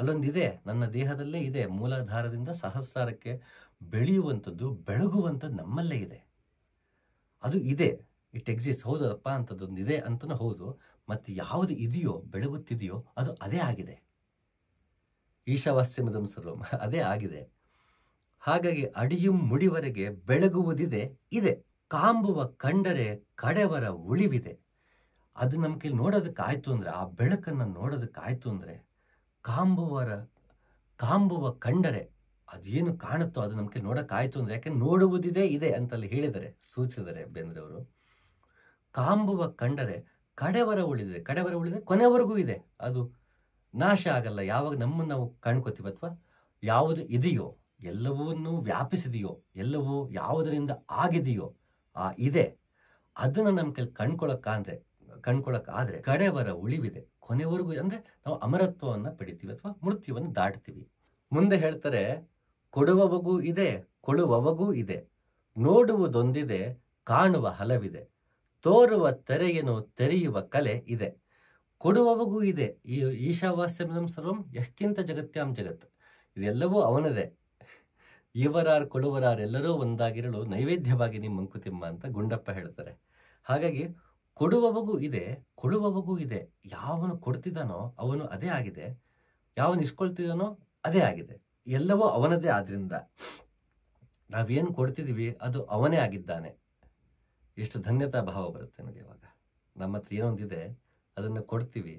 ಅಲ್ಲೊಂದಿದೆ ನನ್ನ ದೇಹದಲ್ಲೇ ಇದೆ ಮೂಲಾಧಾರದಿಂದ ಸಹಸ್ರಾರಕ್ಕೆ ಬೆಳೆಯುವಂಥದ್ದು ಬೆಳಗುವಂಥದ್ದು ನಮ್ಮಲ್ಲೇ ಇದೆ ಅದು ಇದೆ ಇಟ್ ಎಕ್ಸಿಸ್ಟ್ ಹೌದಪ್ಪ ಅಂಥದ್ದೊಂದು ಇದೆ ಅಂತಲೂ ಹೌದು ಮತ್ತು ಯಾವುದು ಇದೆಯೋ ಬೆಳಗುತ್ತಿದೆಯೋ ಅದು ಅದೇ ಆಗಿದೆ ಈಶಾವಾಸ್ಯಮದಂ ಸರ್ವಂ ಅದೇ ಆಗಿದೆ ಹಾಗಾಗಿ ಅಡಿಯು ಮುಡಿವರೆಗೆ ಬೆಳಗುವುದಿದೆ ಇದೆ ಕಾಂಬುವ ಕಂಡರೆ ಕಡೆವರ ಉಳಿವಿದೆ ಅದು ನಮಗೆ ನೋಡೋದಕ್ಕಾಯ್ತು ಅಂದರೆ ಆ ಬೆಳಕನ್ನು ನೋಡೋದಕ್ಕಾಯ್ತು ಅಂದರೆ ಕಾಂಬುವರ ಕಾಂಬುವ ಕಂಡರೆ ಅದೇನು ಕಾಣುತ್ತೋ ಅದು ನಮಗೆ ನೋಡೋಕ್ಕಾಯ್ತು ಅಂದರೆ ಯಾಕೆ ನೋಡುವುದಿದೆ ಇದೆ ಅಂತಲ್ಲಿ ಹೇಳಿದರೆ ಸೂಚಿಸಿದರೆ ಬೇಂದ್ರೆಯವರು ಕಾಂಬುವ ಕಂಡರೆ ಕಡೆವರ ಉಳಿದಿದೆ ಕಡೆವರ ಉಳಿದಿದೆ ಕೊನೆವರೆಗೂ ಇದೆ ಅದು ನಾಶ ಆಗಲ್ಲ ಯಾವಾಗ ನಮ್ಮನ್ನು ನಾವು ಕಾಣ್ಕೋತೀವಿ ಅಥವಾ ಯಾವುದು ಇದೆಯೋ ಎಲ್ಲವನ್ನೂ ವ್ಯಾಪಿಸಿದೆಯೋ ಎಲ್ಲವೂ ಯಾವುದರಿಂದ ಆಗಿದೆಯೋ ಆ ಇದೆ ಅದನ್ನು ನಮ್ಮ ಕೈಲಿ ಕಣ್ಕೊಳಕ್ಕಾದ್ರೆ ಆದ್ರೆ ಕಡೆವರ ಉಳಿವಿದೆ ಕೊನೆವರೆಗೂ ಅಂದರೆ ನಾವು ಅಮರತ್ವವನ್ನು ಪಡಿತೀವಿ ಅಥವಾ ಮೃತ್ಯುವನ್ನು ದಾಟ್ತೀವಿ ಮುಂದೆ ಹೇಳ್ತಾರೆ ಕೊಡುವವಗೂ ಇದೆ ಕೊಳುವವಗೂ ಇದೆ ನೋಡುವುದೊಂದಿದೆ ಕಾಣುವ ಹಲವಿದೆ ತೋರುವ ತೆರೆಯನ್ನು ತೆರೆಯುವ ಕಲೆ ಇದೆ ಕೊಡುವವಗೂ ಇದೆ ಈ ಈಶಾವಾಸ್ಯಂ ಸರ್ವಂ ಎಷ್ಟಿಂತ ಜಗತ್ಯಾಂ ಜಗತ್ ಇದೆಲ್ಲವೂ ಅವನದೇ ಇವರಾರ್ ಕೊಳುವರಾರ್ ಎಲ್ಲರೂ ಒಂದಾಗಿರಲು ನೈವೇದ್ಯವಾಗಿ ನಿಮ್ಮ ಮಂಕುತಿಮ್ಮ ಅಂತ ಗುಂಡಪ್ಪ ಹೇಳ್ತಾರೆ ಹಾಗಾಗಿ ಕೊಡುವವಗೂ ಇದೆ ಕೊಡುವವಗೂ ಇದೆ ಯಾವನು ಕೊಡ್ತಿದ್ದಾನೋ ಅವನು ಅದೇ ಆಗಿದೆ ಯಾವನು ಇಸ್ಕೊಳ್ತಿದ್ದಾನೋ ಅದೇ ಆಗಿದೆ ಎಲ್ಲವೂ ಅವನದೇ ಆದ್ರಿಂದ ನಾವೇನು ಕೊಡ್ತಿದ್ದೀವಿ ಅದು ಅವನೇ ಆಗಿದ್ದಾನೆ ಎಷ್ಟು ಧನ್ಯತಾ ಭಾವ ಬರುತ್ತೆ ನೋಡಿ ಇವಾಗ ನಮ್ಮ ಹತ್ರ ಏನೊಂದಿದೆ ಅದನ್ನು ಕೊಡ್ತೀವಿ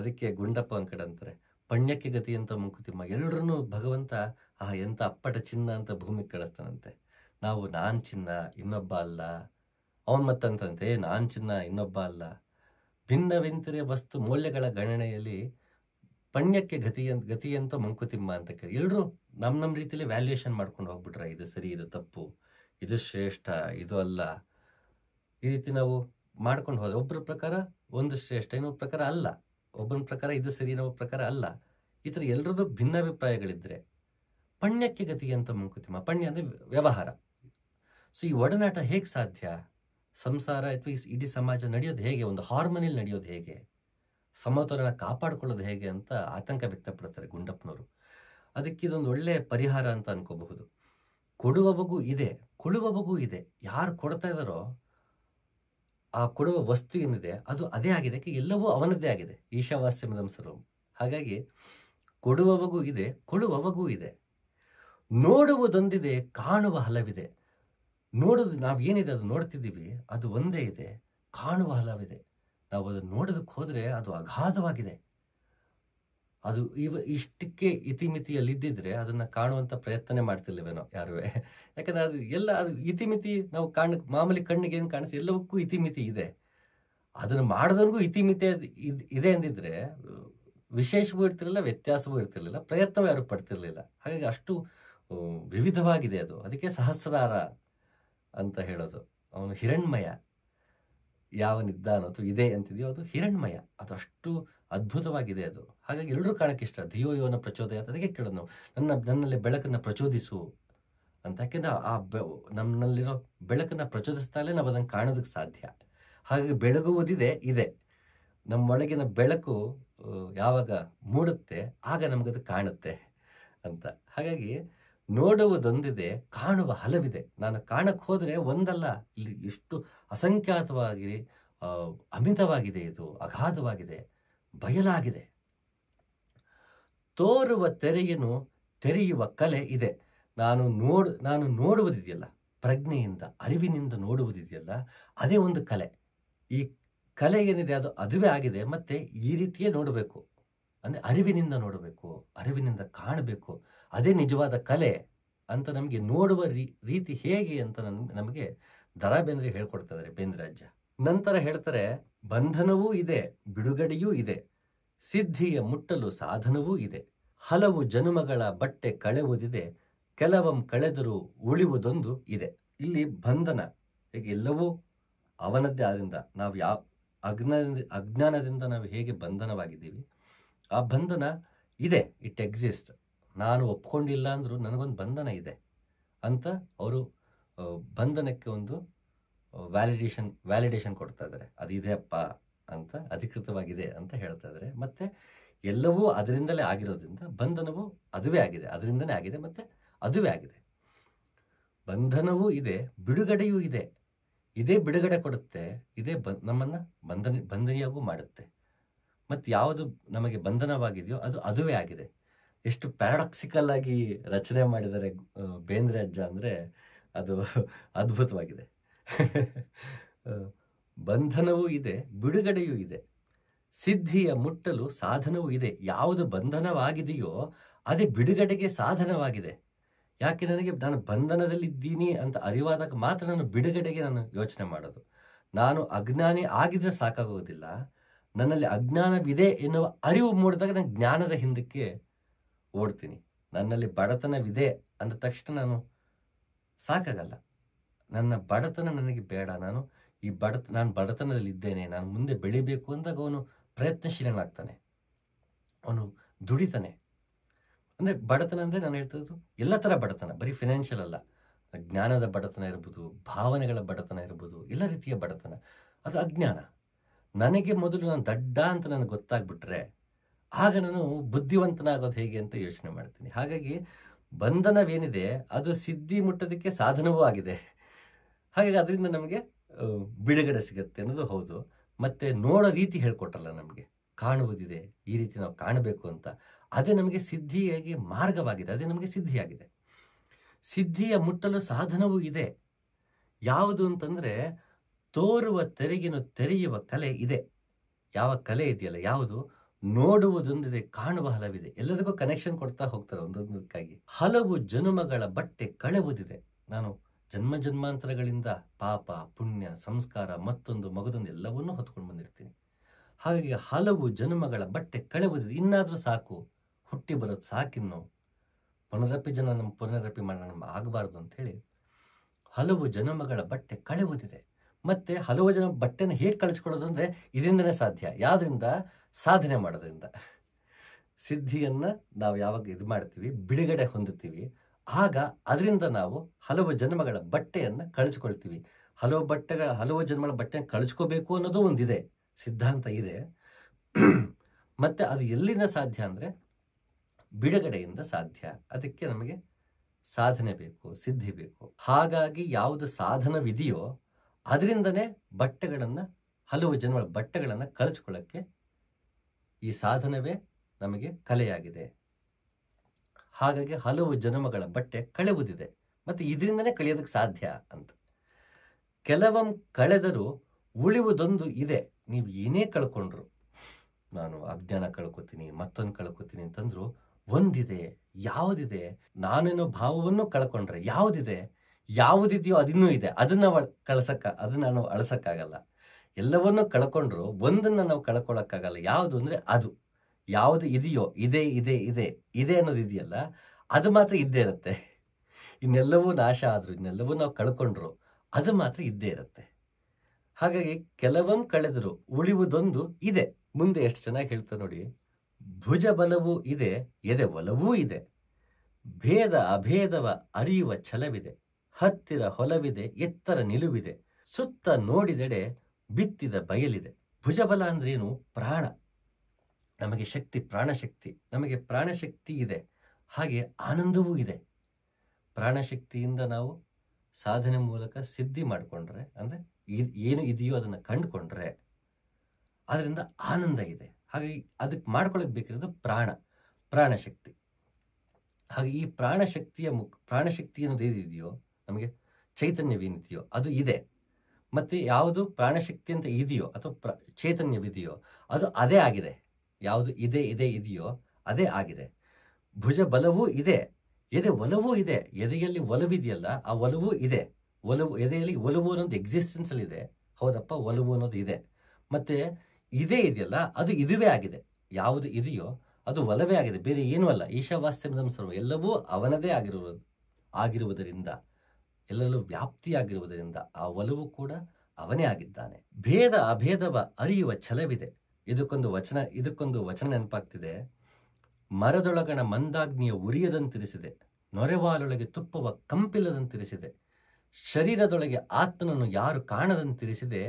ಅದಕ್ಕೆ ಗುಂಡಪ್ಪ ಒಂದು ಕಡೆ ಅಂತಾರೆ ಪಣ್ಯಕ್ಕೆ ಗತಿ ಅಂತ ಮುಂಕುತಿಮ್ಮ ಎಲ್ಲರನ್ನೂ ಭಗವಂತ ಆ ಎಂಥ ಅಪ್ಪಟ ಚಿನ್ನ ಅಂತ ಭೂಮಿಗೆ ಕಳಿಸ್ತಾನಂತೆ ನಾವು ನಾನು ಚಿನ್ನ ಇನ್ನೊಬ್ಬ ಅಲ್ಲ ಅವನು ಮತ್ತಂತಂತೆ ನಾನು ಚಿನ್ನ ಇನ್ನೊಬ್ಬ ಅಲ್ಲ ಭಿನ್ನ ವಸ್ತು ಮೌಲ್ಯಗಳ ಗಣನೆಯಲ್ಲಿ ಪಣ್ಯಕ್ಕೆ ಗತಿಯ ಗತಿಯಂತ ಮಂಕುತಿಮ್ಮ ಅಂತ ಕೇಳಿ ಎಲ್ಲರೂ ನಮ್ಮ ನಮ್ಮ ರೀತಿಯಲ್ಲಿ ವ್ಯಾಲ್ಯೂಯೇಷನ್ ಮಾಡ್ಕೊಂಡು ಹೋಗ್ಬಿಟ್ರೆ ಇದು ಸರಿ ಇದು ತಪ್ಪು ಇದು ಶ್ರೇಷ್ಠ ಇದು ಅಲ್ಲ ಈ ರೀತಿ ನಾವು ಮಾಡ್ಕೊಂಡು ಹೋದ್ರೆ ಒಬ್ಬರ ಪ್ರಕಾರ ಒಂದು ಶ್ರೇಷ್ಠ ಇನ್ನೊಬ್ಬ ಪ್ರಕಾರ ಅಲ್ಲ ಒಬ್ಬನ ಪ್ರಕಾರ ಇದು ಸರಿ ಇನ್ನೊಬ್ಬ ಪ್ರಕಾರ ಅಲ್ಲ ಈ ಥರ ಎಲ್ಲರದ್ದು ಭಿನ್ನಾಭಿಪ್ರಾಯಗಳಿದ್ದರೆ ಪಣ್ಯಕ್ಕೆ ಗತಿ ಅಂತ ಮುಂಕುತಿಮ್ಮ ಪಣ್ಯ ಅಂದರೆ ವ್ಯವಹಾರ ಸೊ ಈ ಒಡನಾಟ ಹೇಗೆ ಸಾಧ್ಯ ಸಂಸಾರ ಅಥವಾ ಈ ಇಡೀ ಸಮಾಜ ನಡೆಯೋದು ಹೇಗೆ ಒಂದು ಹಾರ್ಮೋನಿಯಲ್ಲಿ ನಡೆಯೋದು ಹೇಗೆ ಸಮತೋಲನ ಕಾಪಾಡಿಕೊಳ್ಳೋದು ಹೇಗೆ ಅಂತ ಆತಂಕ ವ್ಯಕ್ತಪಡಿಸ್ತಾರೆ ಗುಂಡಪ್ಪನವರು ಅದಕ್ಕೆ ಇದೊಂದು ಒಳ್ಳೆ ಪರಿಹಾರ ಅಂತ ಅನ್ಕೋಬಹುದು ಕೊಡುವ ಬಗು ಇದೆ ಕೊಡುವ ಬಗು ಇದೆ ಯಾರು ಕೊಡ್ತಾ ಇದ್ದಾರೋ ಆ ಕೊಡುವ ವಸ್ತು ಏನಿದೆ ಅದು ಅದೇ ಆಗಿದೆ ಎಲ್ಲವೂ ಅವನದ್ದೇ ಆಗಿದೆ ಈಶಾವಾಸ್ಯ ಮದಂಸರು ಹಾಗಾಗಿ ಕೊಡುವವಗೂ ಇದೆ ಕೊಡುವವಗೂ ಇದೆ ನೋಡುವುದೊಂದಿದೆ ಕಾಣುವ ಹಲವಿದೆ ನೋಡೋದು ನಾವು ಏನಿದೆ ಅದು ನೋಡ್ತಿದ್ದೀವಿ ಅದು ಒಂದೇ ಇದೆ ಕಾಣುವ ಹಲವಿದೆ ನಾವು ಅದನ್ನು ನೋಡೋದಕ್ಕೆ ಹೋದರೆ ಅದು ಅಗಾಧವಾಗಿದೆ ಅದು ಇವ ಇಷ್ಟಕ್ಕೆ ಇತಿಮಿತಿಯಲ್ಲಿ ಇದ್ದಿದ್ರೆ ಅದನ್ನು ಕಾಣುವಂಥ ಪ್ರಯತ್ನ ಮಾಡ್ತಿಲ್ಲವೇನೋ ಯಾರು ಯಾಕಂದರೆ ಅದು ಎಲ್ಲ ಅದು ಇತಿಮಿತಿ ನಾವು ಕಾಣ ಮಾಮೂಲಿ ಕಣ್ಣಿಗೆ ಏನು ಕಾಣಿಸಿ ಎಲ್ಲವಕ್ಕೂ ಇತಿಮಿತಿ ಇದೆ ಅದನ್ನು ಮಾಡಿದವ್ರಿಗೂ ಇತಿಮಿತಿ ಇದೆ ಅಂದಿದ್ರೆ ವಿಶೇಷವೂ ಇರ್ತಿರ್ಲಿಲ್ಲ ವ್ಯತ್ಯಾಸವೂ ಇರ್ತಿರ್ಲಿಲ್ಲ ಪ್ರಯತ್ನವೂ ಯಾರು ಪಡ್ತಿರ್ಲಿಲ್ಲ ಹಾಗಾಗಿ ಅಷ್ಟು ವಿವಿಧವಾಗಿದೆ ಅದು ಅದಕ್ಕೆ ಸಹಸ್ರಾರ ಅಂತ ಹೇಳೋದು ಅವನು ಹಿರಣ್ಮಯ ಯಾವನಿದ್ದಾನೋ ಅಥವಾ ಇದೆ ಅಂತಿದೆಯೋ ಅದು ಹಿರಣ್ಮಯ ಅದು ಅಷ್ಟು ಅದ್ಭುತವಾಗಿದೆ ಅದು ಹಾಗಾಗಿ ಎಲ್ಲರೂ ಕಾಣಕ್ಕೆ ಇಷ್ಟ ಧಿಯೋ ಯೋನ ಪ್ರಚೋದಯ ಅದಕ್ಕೆ ಕೇಳೋದು ನಾವು ನನ್ನ ನನ್ನಲ್ಲಿ ಬೆಳಕನ್ನು ಪ್ರಚೋದಿಸು ಅಂತ ಯಾಕೆಂದ್ರೆ ಆ ಬೆ ನಮ್ಮಲ್ಲಿರೋ ಬೆಳಕನ್ನು ಪ್ರಚೋದಿಸ್ತಾಲೇ ನಾವು ಅದನ್ನು ಕಾಣೋದಕ್ಕೆ ಸಾಧ್ಯ ಹಾಗಾಗಿ ಬೆಳಗುವುದಿದೆ ಇದೆ ನಮ್ಮೊಳಗಿನ ಬೆಳಕು ಯಾವಾಗ ಮೂಡುತ್ತೆ ಆಗ ನಮಗದು ಕಾಣುತ್ತೆ ಅಂತ ಹಾಗಾಗಿ ನೋಡುವುದೊಂದಿದೆ ಕಾಣುವ ಹಲವಿದೆ ನಾನು ಕಾಣಕ್ಕೆ ಹೋದರೆ ಒಂದಲ್ಲ ಇಲ್ಲಿ ಎಷ್ಟು ಅಸಂಖ್ಯಾತವಾಗಿ ಅಮಿತವಾಗಿದೆ ಇದು ಅಗಾಧವಾಗಿದೆ ಬಯಲಾಗಿದೆ ತೋರುವ ತೆರೆಯನ್ನು ತೆರೆಯುವ ಕಲೆ ಇದೆ ನಾನು ನೋಡ್ ನಾನು ನೋಡುವುದಿದೆಯಲ್ಲ ಪ್ರಜ್ಞೆಯಿಂದ ಅರಿವಿನಿಂದ ನೋಡುವುದಿದೆಯಲ್ಲ ಅದೇ ಒಂದು ಕಲೆ ಈ ಕಲೆ ಏನಿದೆ ಅದು ಅದುವೇ ಆಗಿದೆ ಮತ್ತೆ ಈ ರೀತಿಯೇ ನೋಡಬೇಕು ಅಂದರೆ ಅರಿವಿನಿಂದ ನೋಡಬೇಕು ಅರಿವಿನಿಂದ ಕಾಣಬೇಕು ಅದೇ ನಿಜವಾದ ಕಲೆ ಅಂತ ನಮಗೆ ನೋಡುವ ರೀತಿ ಹೇಗೆ ಅಂತ ನಮಗೆ ದರಾ ಬೇಂದ್ರೆ ಹೇಳ್ಕೊಡ್ತಾರೆ ಬೇಂದ್ರಾಜ್ಯ ನಂತರ ಹೇಳ್ತಾರೆ ಬಂಧನವೂ ಇದೆ ಬಿಡುಗಡೆಯೂ ಇದೆ ಸಿದ್ಧಿಯ ಮುಟ್ಟಲು ಸಾಧನವೂ ಇದೆ ಹಲವು ಜನುಮಗಳ ಬಟ್ಟೆ ಕಳೆವುದಿದೆ ಕೆಲವಂ ಕಳೆದರೂ ಉಳಿವುದೊಂದು ಇದೆ ಇಲ್ಲಿ ಬಂಧನ ಎಲ್ಲವೂ ಅವನದ್ದೇ ಆದ್ದರಿಂದ ನಾವು ಯಾವ ಅಗ್ನ ಅಜ್ಞಾನದಿಂದ ನಾವು ಹೇಗೆ ಬಂಧನವಾಗಿದ್ದೀವಿ ಆ ಬಂಧನ ಇದೆ ಇಟ್ ಎಕ್ಸಿಸ್ಟ್ ನಾನು ಒಪ್ಕೊಂಡಿಲ್ಲ ಅಂದರೂ ನನಗೊಂದು ಬಂಧನ ಇದೆ ಅಂತ ಅವರು ಬಂಧನಕ್ಕೆ ಒಂದು ವ್ಯಾಲಿಡೇಷನ್ ವ್ಯಾಲಿಡೇಷನ್ ಕೊಡ್ತಾ ಇದ್ದಾರೆ ಅದು ಇದೆಯಪ್ಪ ಅಂತ ಅಧಿಕೃತವಾಗಿದೆ ಅಂತ ಹೇಳ್ತಾ ಇದ್ದಾರೆ ಮತ್ತು ಎಲ್ಲವೂ ಅದರಿಂದಲೇ ಆಗಿರೋದ್ರಿಂದ ಬಂಧನವು ಅದುವೇ ಆಗಿದೆ ಅದರಿಂದನೇ ಆಗಿದೆ ಮತ್ತು ಅದುವೇ ಆಗಿದೆ ಬಂಧನವೂ ಇದೆ ಬಿಡುಗಡೆಯೂ ಇದೆ ಇದೇ ಬಿಡುಗಡೆ ಕೊಡುತ್ತೆ ಇದೇ ಬ ನಮ್ಮನ್ನು ಬಂಧನ ಬಂಧನಿಯಾಗೂ ಮಾಡುತ್ತೆ ಮತ್ತು ಯಾವುದು ನಮಗೆ ಬಂಧನವಾಗಿದೆಯೋ ಅದು ಅದುವೇ ಆಗಿದೆ ಎಷ್ಟು ಪ್ಯಾರಾಡಾಕ್ಸಿಕಲ್ ಆಗಿ ರಚನೆ ಮಾಡಿದ್ದಾರೆ ಬೇಂದ್ರೆ ಅಜ್ಜ ಅಂದರೆ ಅದು ಅದ್ಭುತವಾಗಿದೆ ಬಂಧನವೂ ಇದೆ ಬಿಡುಗಡೆಯೂ ಇದೆ ಸಿದ್ಧಿಯ ಮುಟ್ಟಲು ಸಾಧನವೂ ಇದೆ ಯಾವುದು ಬಂಧನವಾಗಿದೆಯೋ ಅದೇ ಬಿಡುಗಡೆಗೆ ಸಾಧನವಾಗಿದೆ ಯಾಕೆ ನನಗೆ ನಾನು ಬಂಧನದಲ್ಲಿದ್ದೀನಿ ಅಂತ ಅರಿವಾದಾಗ ಮಾತ್ರ ನಾನು ಬಿಡುಗಡೆಗೆ ನಾನು ಯೋಚನೆ ಮಾಡೋದು ನಾನು ಅಜ್ಞಾನಿ ಆಗಿದ್ರೆ ಸಾಕಾಗೋದಿಲ್ಲ ನನ್ನಲ್ಲಿ ಅಜ್ಞಾನವಿದೆ ಎನ್ನುವ ಅರಿವು ಮೂಡಿದಾಗ ನಾನು ಜ್ಞಾನದ ಹಿಂದಕ್ಕೆ ಓಡ್ತೀನಿ ನನ್ನಲ್ಲಿ ಬಡತನವಿದೆ ಅಂದ ತಕ್ಷಣ ನಾನು ಸಾಕಾಗಲ್ಲ ನನ್ನ ಬಡತನ ನನಗೆ ಬೇಡ ನಾನು ಈ ಬಡತ ನಾನು ಬಡತನದಲ್ಲಿ ಇದ್ದೇನೆ ನಾನು ಮುಂದೆ ಬೆಳಿಬೇಕು ಅಂದಾಗ ಅವನು ಪ್ರಯತ್ನಶೀಲನಾಗ್ತಾನೆ ಅವನು ದುಡಿತಾನೆ ಅಂದರೆ ಬಡತನ ಅಂದರೆ ನಾನು ಹೇಳ್ತಿರೋದು ಎಲ್ಲ ಥರ ಬಡತನ ಬರೀ ಫಿನಾನ್ಷಿಯಲ್ ಅಲ್ಲ ಜ್ಞಾನದ ಬಡತನ ಇರ್ಬೋದು ಭಾವನೆಗಳ ಬಡತನ ಇರ್ಬೋದು ಎಲ್ಲ ರೀತಿಯ ಬಡತನ ಅದು ಅಜ್ಞಾನ ನನಗೆ ಮೊದಲು ನಾನು ದಡ್ಡ ಅಂತ ನನಗೆ ಗೊತ್ತಾಗ್ಬಿಟ್ರೆ ಆಗ ನಾನು ಬುದ್ಧಿವಂತನಾಗೋದು ಹೇಗೆ ಅಂತ ಯೋಚನೆ ಮಾಡ್ತೀನಿ ಹಾಗಾಗಿ ಬಂಧನವೇನಿದೆ ಅದು ಸಿದ್ಧಿ ಮುಟ್ಟೋದಕ್ಕೆ ಸಾಧನವೂ ಆಗಿದೆ ಹಾಗಾಗಿ ಅದರಿಂದ ನಮಗೆ ಬಿಡುಗಡೆ ಸಿಗುತ್ತೆ ಅನ್ನೋದು ಹೌದು ಮತ್ತು ನೋಡೋ ರೀತಿ ಹೇಳ್ಕೊಟ್ರಲ್ಲ ನಮಗೆ ಕಾಣುವುದಿದೆ ಈ ರೀತಿ ನಾವು ಕಾಣಬೇಕು ಅಂತ ಅದೇ ನಮಗೆ ಸಿದ್ಧಿಯಾಗಿ ಮಾರ್ಗವಾಗಿದೆ ಅದೇ ನಮಗೆ ಸಿದ್ಧಿಯಾಗಿದೆ ಸಿದ್ಧಿಯ ಮುಟ್ಟಲು ಸಾಧನವೂ ಇದೆ ಯಾವುದು ಅಂತಂದರೆ ತೋರುವ ತೆರಿಗೆನು ತೆರೆಯುವ ಕಲೆ ಇದೆ ಯಾವ ಕಲೆ ಇದೆಯಲ್ಲ ಯಾವುದು ನೋಡುವುದೊಂದಿದೆ ಕಾಣುವ ಹಲವಿದೆ ಎಲ್ಲರಿಗೂ ಕನೆಕ್ಷನ್ ಕೊಡ್ತಾ ಹೋಗ್ತಾರೆ ಒಂದೊಂದಕ್ಕಾಗಿ ಹಲವು ಜನುಮಗಳ ಬಟ್ಟೆ ಕಳೆವುದಿದೆ ನಾನು ಜನ್ಮ ಜನ್ಮಾಂತರಗಳಿಂದ ಪಾಪ ಪುಣ್ಯ ಸಂಸ್ಕಾರ ಮತ್ತೊಂದು ಮಗದೊಂದು ಎಲ್ಲವನ್ನೂ ಹೊತ್ಕೊಂಡು ಬಂದಿರ್ತೀನಿ ಹಾಗಾಗಿ ಹಲವು ಜನ್ಮಗಳ ಬಟ್ಟೆ ಕಳೆವುದಿದೆ ಇನ್ನಾದರೂ ಸಾಕು ಹುಟ್ಟಿ ಬರೋದು ಸಾಕಿನ್ನು ಪುನರಪಿ ಜನ ನಮ್ಮ ಪುನರಪಿ ಮಾಡ ನಮ್ಮ ಆಗಬಾರ್ದು ಅಂಥೇಳಿ ಹಲವು ಜನುಮಗಳ ಬಟ್ಟೆ ಕಳೆವುದಿದೆ ಮತ್ತು ಹಲವು ಜನ ಬಟ್ಟೆನ ಹೇಗೆ ಕಳಿಸ್ಕೊಳ್ಳೋದು ಅಂದರೆ ಇದರಿಂದನೇ ಸಾಧ್ಯ ಯಾವುದರಿಂದ ಸಾಧನೆ ಮಾಡೋದ್ರಿಂದ ಸಿದ್ಧಿಯನ್ನು ನಾವು ಯಾವಾಗ ಇದು ಮಾಡ್ತೀವಿ ಬಿಡುಗಡೆ ಹೊಂದುತ್ತೀವಿ ಆಗ ಅದರಿಂದ ನಾವು ಹಲವು ಜನ್ಮಗಳ ಬಟ್ಟೆಯನ್ನು ಕಳಚ್ಕೊಳ್ತೀವಿ ಹಲವು ಬಟ್ಟೆಗಳ ಹಲವು ಜನ್ಮಗಳ ಬಟ್ಟೆಯನ್ನು ಕಳಚ್ಕೋಬೇಕು ಅನ್ನೋದು ಒಂದಿದೆ ಸಿದ್ಧಾಂತ ಇದೆ ಮತ್ತು ಅದು ಎಲ್ಲಿಂದ ಸಾಧ್ಯ ಅಂದರೆ ಬಿಡುಗಡೆಯಿಂದ ಸಾಧ್ಯ ಅದಕ್ಕೆ ನಮಗೆ ಸಾಧನೆ ಬೇಕು ಸಿದ್ಧಿ ಬೇಕು ಹಾಗಾಗಿ ಯಾವುದು ಸಾಧನವಿದೆಯೋ ಅದರಿಂದನೇ ಬಟ್ಟೆಗಳನ್ನು ಹಲವು ಜನಗಳ ಬಟ್ಟೆಗಳನ್ನು ಕಳಿಸ್ಕೊಳ್ಳೋಕ್ಕೆ ಈ ಸಾಧನವೇ ನಮಗೆ ಕಲೆಯಾಗಿದೆ ಹಾಗಾಗಿ ಹಲವು ಜನ್ಮಗಳ ಬಟ್ಟೆ ಕಳೆವುದಿದೆ ಮತ್ತು ಇದರಿಂದನೇ ಕಳೆಯೋದಕ್ಕೆ ಸಾಧ್ಯ ಅಂತ ಕೆಲವಂ ಕಳೆದರೂ ಉಳಿವುದೊಂದು ಇದೆ ನೀವು ಏನೇ ಕಳ್ಕೊಂಡ್ರು ನಾನು ಅಜ್ಞಾನ ಕಳ್ಕೊತೀನಿ ಮತ್ತೊಂದು ಕಳ್ಕೊತೀನಿ ಅಂತಂದ್ರು ಒಂದಿದೆ ಯಾವುದಿದೆ ನಾನೇನೋ ಭಾವವನ್ನು ಕಳ್ಕೊಂಡ್ರೆ ಯಾವುದಿದೆ ಯಾವುದಿದೆಯೋ ಅದಿನ್ನೂ ಇದೆ ಅದನ್ನ ಕಳ್ಸಕ್ಕ ಅದನ್ನ ನಾನು ಅಳಸಕ್ಕಾಗಲ್ಲ ಎಲ್ಲವನ್ನೂ ಕಳ್ಕೊಂಡ್ರು ಒಂದನ್ನು ನಾವು ಕಳ್ಕೊಳ್ಳೋಕ್ಕಾಗಲ್ಲ ಯಾವುದು ಅಂದರೆ ಅದು ಯಾವುದು ಇದೆಯೋ ಇದೆ ಇದೇ ಇದೆ ಇದೆ ಅನ್ನೋದು ಇದೆಯಲ್ಲ ಅದು ಮಾತ್ರ ಇದ್ದೇ ಇರುತ್ತೆ ಇನ್ನೆಲ್ಲವೂ ನಾಶ ಆದರೂ ಇನ್ನೆಲ್ಲವೂ ನಾವು ಕಳ್ಕೊಂಡ್ರು ಅದು ಮಾತ್ರ ಇದ್ದೇ ಇರುತ್ತೆ ಹಾಗಾಗಿ ಕೆಲವಂ ಕಳೆದರು ಉಳಿವುದೊಂದು ಇದೆ ಮುಂದೆ ಎಷ್ಟು ಚೆನ್ನಾಗಿ ಹೇಳ್ತಾರೆ ನೋಡಿ ಭುಜ ಬಲವೂ ಇದೆ ಎದೆ ಒಲವೂ ಇದೆ ಭೇದ ಅಭೇದವ ಅರಿಯುವ ಛಲವಿದೆ ಹತ್ತಿರ ಹೊಲವಿದೆ ಎತ್ತರ ನಿಲುವಿದೆ ಸುತ್ತ ನೋಡಿದೆಡೆ ಬಿತ್ತಿದ ಬಯಲಿದೆ ಭುಜಬಲ ಅಂದ್ರೇನು ಪ್ರಾಣ ನಮಗೆ ಶಕ್ತಿ ಪ್ರಾಣಶಕ್ತಿ ನಮಗೆ ಪ್ರಾಣಶಕ್ತಿ ಇದೆ ಹಾಗೆ ಆನಂದವೂ ಇದೆ ಪ್ರಾಣಶಕ್ತಿಯಿಂದ ನಾವು ಸಾಧನೆ ಮೂಲಕ ಸಿದ್ಧಿ ಮಾಡಿಕೊಂಡ್ರೆ ಅಂದರೆ ಏನು ಇದೆಯೋ ಅದನ್ನು ಕಂಡುಕೊಂಡ್ರೆ ಅದರಿಂದ ಆನಂದ ಇದೆ ಹಾಗೆ ಅದಕ್ಕೆ ಮಾಡ್ಕೊಳಕ್ಕೆ ಬೇಕಿರೋದು ಪ್ರಾಣ ಪ್ರಾಣಶಕ್ತಿ ಹಾಗೆ ಈ ಪ್ರಾಣಶಕ್ತಿಯ ಮುಖ ಪ್ರಾಣಶಕ್ತಿ ಅನ್ನೋದು ಏನಿದೆಯೋ ನಮಗೆ ಚೈತನ್ಯವೇನಿದೆಯೋ ಅದು ಇದೆ ಮತ್ತು ಯಾವುದು ಪ್ರಾಣಶಕ್ತಿ ಅಂತ ಇದೆಯೋ ಅಥವಾ ಪ್ರ ಚೈತನ್ಯವಿದೆಯೋ ಅದು ಅದೇ ಆಗಿದೆ ಯಾವುದು ಇದೆ ಇದೆ ಇದೆಯೋ ಅದೇ ಆಗಿದೆ ಭುಜ ಬಲವೂ ಇದೆ ಎದೆ ಒಲವೂ ಇದೆ ಎದೆಯಲ್ಲಿ ಒಲವಿದೆಯಲ್ಲ ಆ ಒಲವೂ ಇದೆ ಒಲವು ಎದೆಯಲ್ಲಿ ಒಲವು ಅನ್ನೋದು ಇದೆ ಹೌದಪ್ಪ ಒಲವು ಅನ್ನೋದು ಇದೆ ಮತ್ತು ಇದೇ ಇದೆಯಲ್ಲ ಅದು ಇದುವೇ ಆಗಿದೆ ಯಾವುದು ಇದೆಯೋ ಅದು ಒಲವೇ ಆಗಿದೆ ಬೇರೆ ಏನೂ ಅಲ್ಲ ಈಶಾವಾಸ್ಯಮದಂ ಸರ್ವ ಎಲ್ಲವೂ ಅವನದೇ ಆಗಿರುವ ಆಗಿರುವುದರಿಂದ ಎಲ್ಲರಲ್ಲೂ ವ್ಯಾಪ್ತಿಯಾಗಿರುವುದರಿಂದ ಆ ಒಲವು ಕೂಡ ಅವನೇ ಆಗಿದ್ದಾನೆ ಭೇದ ಅಭೇದವ ಅರಿಯುವ ಛಲವಿದೆ ಇದಕ್ಕೊಂದು ವಚನ ಇದಕ್ಕೊಂದು ವಚನ ನೆನಪಾಗ್ತಿದೆ ಮರದೊಳಗಣ ಮಂದಾಗ್ನಿಯ ಉರಿಯದಂತಿರಿಸಿದೆ ನೊರೆವಾಲೊಳಗೆ ತುಪ್ಪವ ಕಂಪಿಲ್ಲದಂತಿರಿಸಿದೆ ಶರೀರದೊಳಗೆ ಆತ್ಮನನ್ನು ಯಾರು ಕಾಣದಂತಿರಿಸಿದೆ